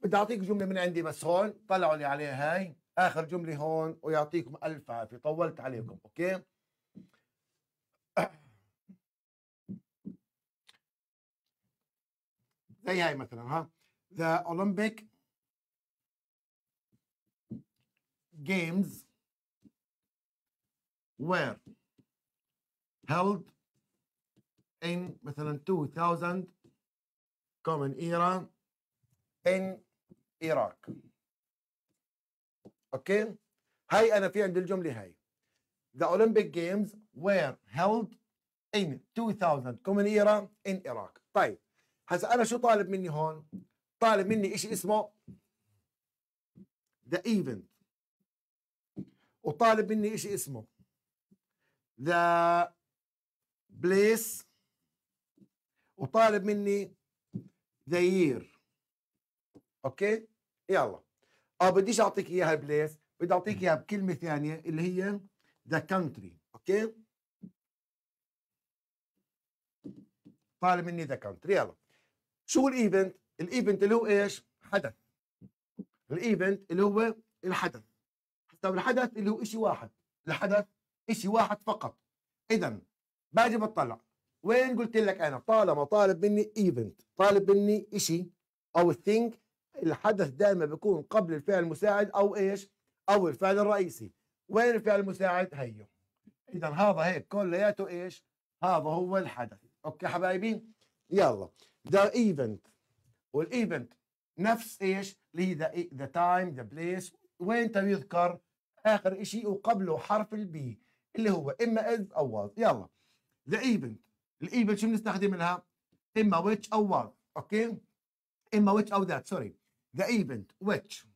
بدي اعطيك جمله من عندي بس هون طلعوا لي عليها هاي اخر جمله هون ويعطيكم الف عافيه طولت عليكم اوكي مثلا ها the Olympic games were held in مثلا 2000 common era in Iraq اوكي هاي انا في عندي الجمله هاي the Olympic games were held in 2000 common era in Iraq طيب هسا انا شو طالب مني هون طالب مني شيء اسمه ذا ايفنت وطالب مني شيء اسمه ذا بليس وطالب مني ذا يير اوكي يلا اه بديش اعطيك اياها بليس بدي اعطيك اياها بكلمه ثانيه اللي هي ذا كانتري اوكي طالب مني ذا كانتري يلا شو الايفنت؟ الايفنت اللي هو ايش؟ حدث الايفنت اللي هو الحدث طب الحدث اللي هو شيء واحد الحدث شيء واحد فقط اذا باجي بطلع وين قلت لك انا طالما طالب مني ايفنت طالب مني شيء او ثينك الحدث دائما بيكون قبل الفعل المساعد او ايش او الفعل الرئيسي وين الفعل المساعد هيو اذا هذا هيك كلياته ايش هذا هو الحدث اوكي حبايبي يلا ذا ايفنت والايفنت نفس ايش؟ اللي هي ذا ذا تايم ذا بليس وين تبي يذكر اخر شيء وقبله حرف البي اللي هو اما اذ او واز يلا ذا ايفنت الايفنت شو بنستخدم لها؟ اما ويتش او واز اوكي؟ اما ويتش او ذات سوري ذا ايفنت ويتش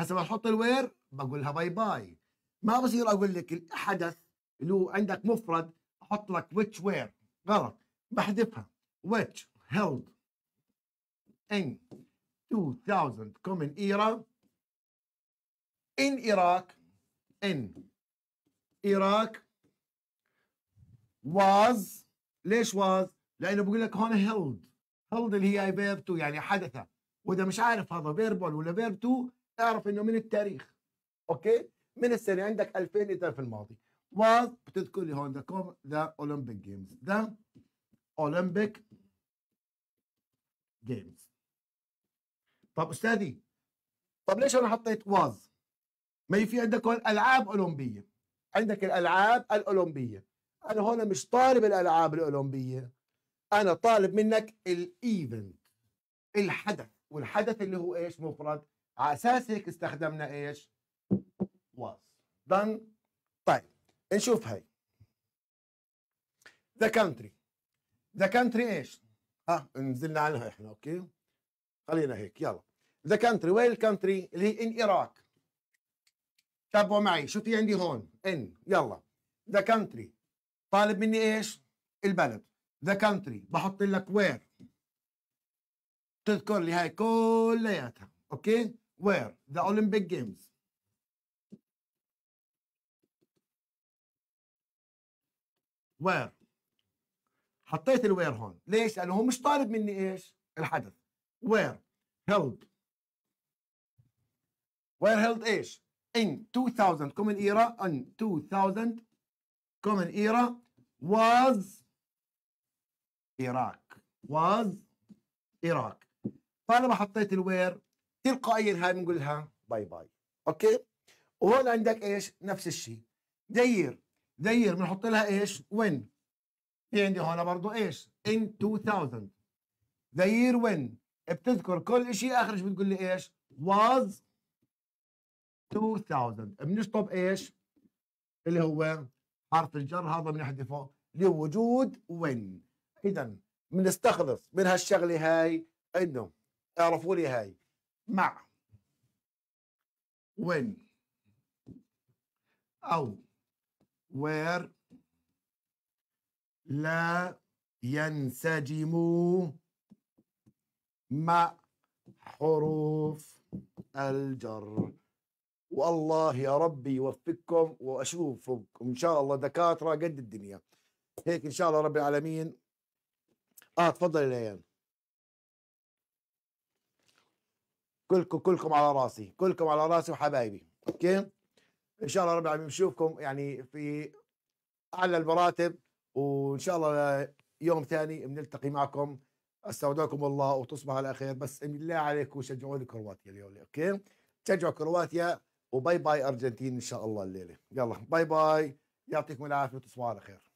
هسه بحط الوير بقولها باي باي ما بصير اقول لك الحدث اللي هو عندك مفرد احط لك ويتش وير غلط بحذفها ويتش held in 2000 common era in Iraq in Iraq was ليش was لانه بقول لك هون held held اللي هي فيرب 2 يعني حدث واذا مش عارف هذا verb ولا فيرب 2 اعرف انه من التاريخ اوكي من السنه عندك 2000 اذا في الماضي was بتذكر لي هون ذا اولمبيك جيمز ذا اولمبيك جيمز طب استاذي طب ليش انا حطيت واز ما في هون العاب اولمبيه عندك الالعاب الاولمبيه انا هون مش طالب الالعاب الاولمبيه انا طالب منك الايفنت الحدث والحدث اللي هو ايش مفرد على اساس هيك استخدمنا ايش واز دن طيب نشوف هاي ذا كانتري ذا كانتري ايش ها نزلنا عنها احنا اوكي خلينا هيك يلا ذا كانتري وين الكانتري اللي هي ان اراك تابعوا معي شو في عندي هون ان يلا ذا كانتري طالب مني ايش البلد ذا كانتري بحط لك وير تذكر لي هاي كلياتها اوكي وير ذا اولمبيك جيمز وير حطيت الوير هون ليش؟ لانه هو مش طالب مني ايش؟ الحدث وير هيلد وير هيلد ايش؟ in 2000 common era in 2000 common era was Iraq was Iraq طالما حطيت الوير تلقائيا هاي بنقول لها باي باي اوكي وهون عندك ايش نفس الشيء دير دير بنحط لها ايش وين في عندي هون برضه ايش in 2000 the year when بتذكر كل شيء اخر شيء بتقول لي ايش was 2000 بنشطب ايش اللي هو حرف الجر هذا بنحذفه لوجود when اذا بنستخلص من هالشغله هاي انه اعرفوا لي هاي مع when او where لا ينسجم مع حروف الجر والله يا ربي يوفقكم واشوفكم ان شاء الله دكاتره قد الدنيا هيك ان شاء الله رب العالمين اه تفضل ليان كلكم كلكم على راسي كلكم على راسي وحبايبي اوكي ان شاء الله رب العالمين نشوفكم يعني في اعلى المراتب وان شاء الله يوم ثاني بنلتقي معكم استودعكم الله وتصبح على خير بس بالله عليكم وشجعوا لي كرواتيا اليوم اوكي شجعوا كرواتيا وباي باي ارجنتين ان شاء الله الليله يلا باي باي يعطيكم العافيه وتصبحوا على خير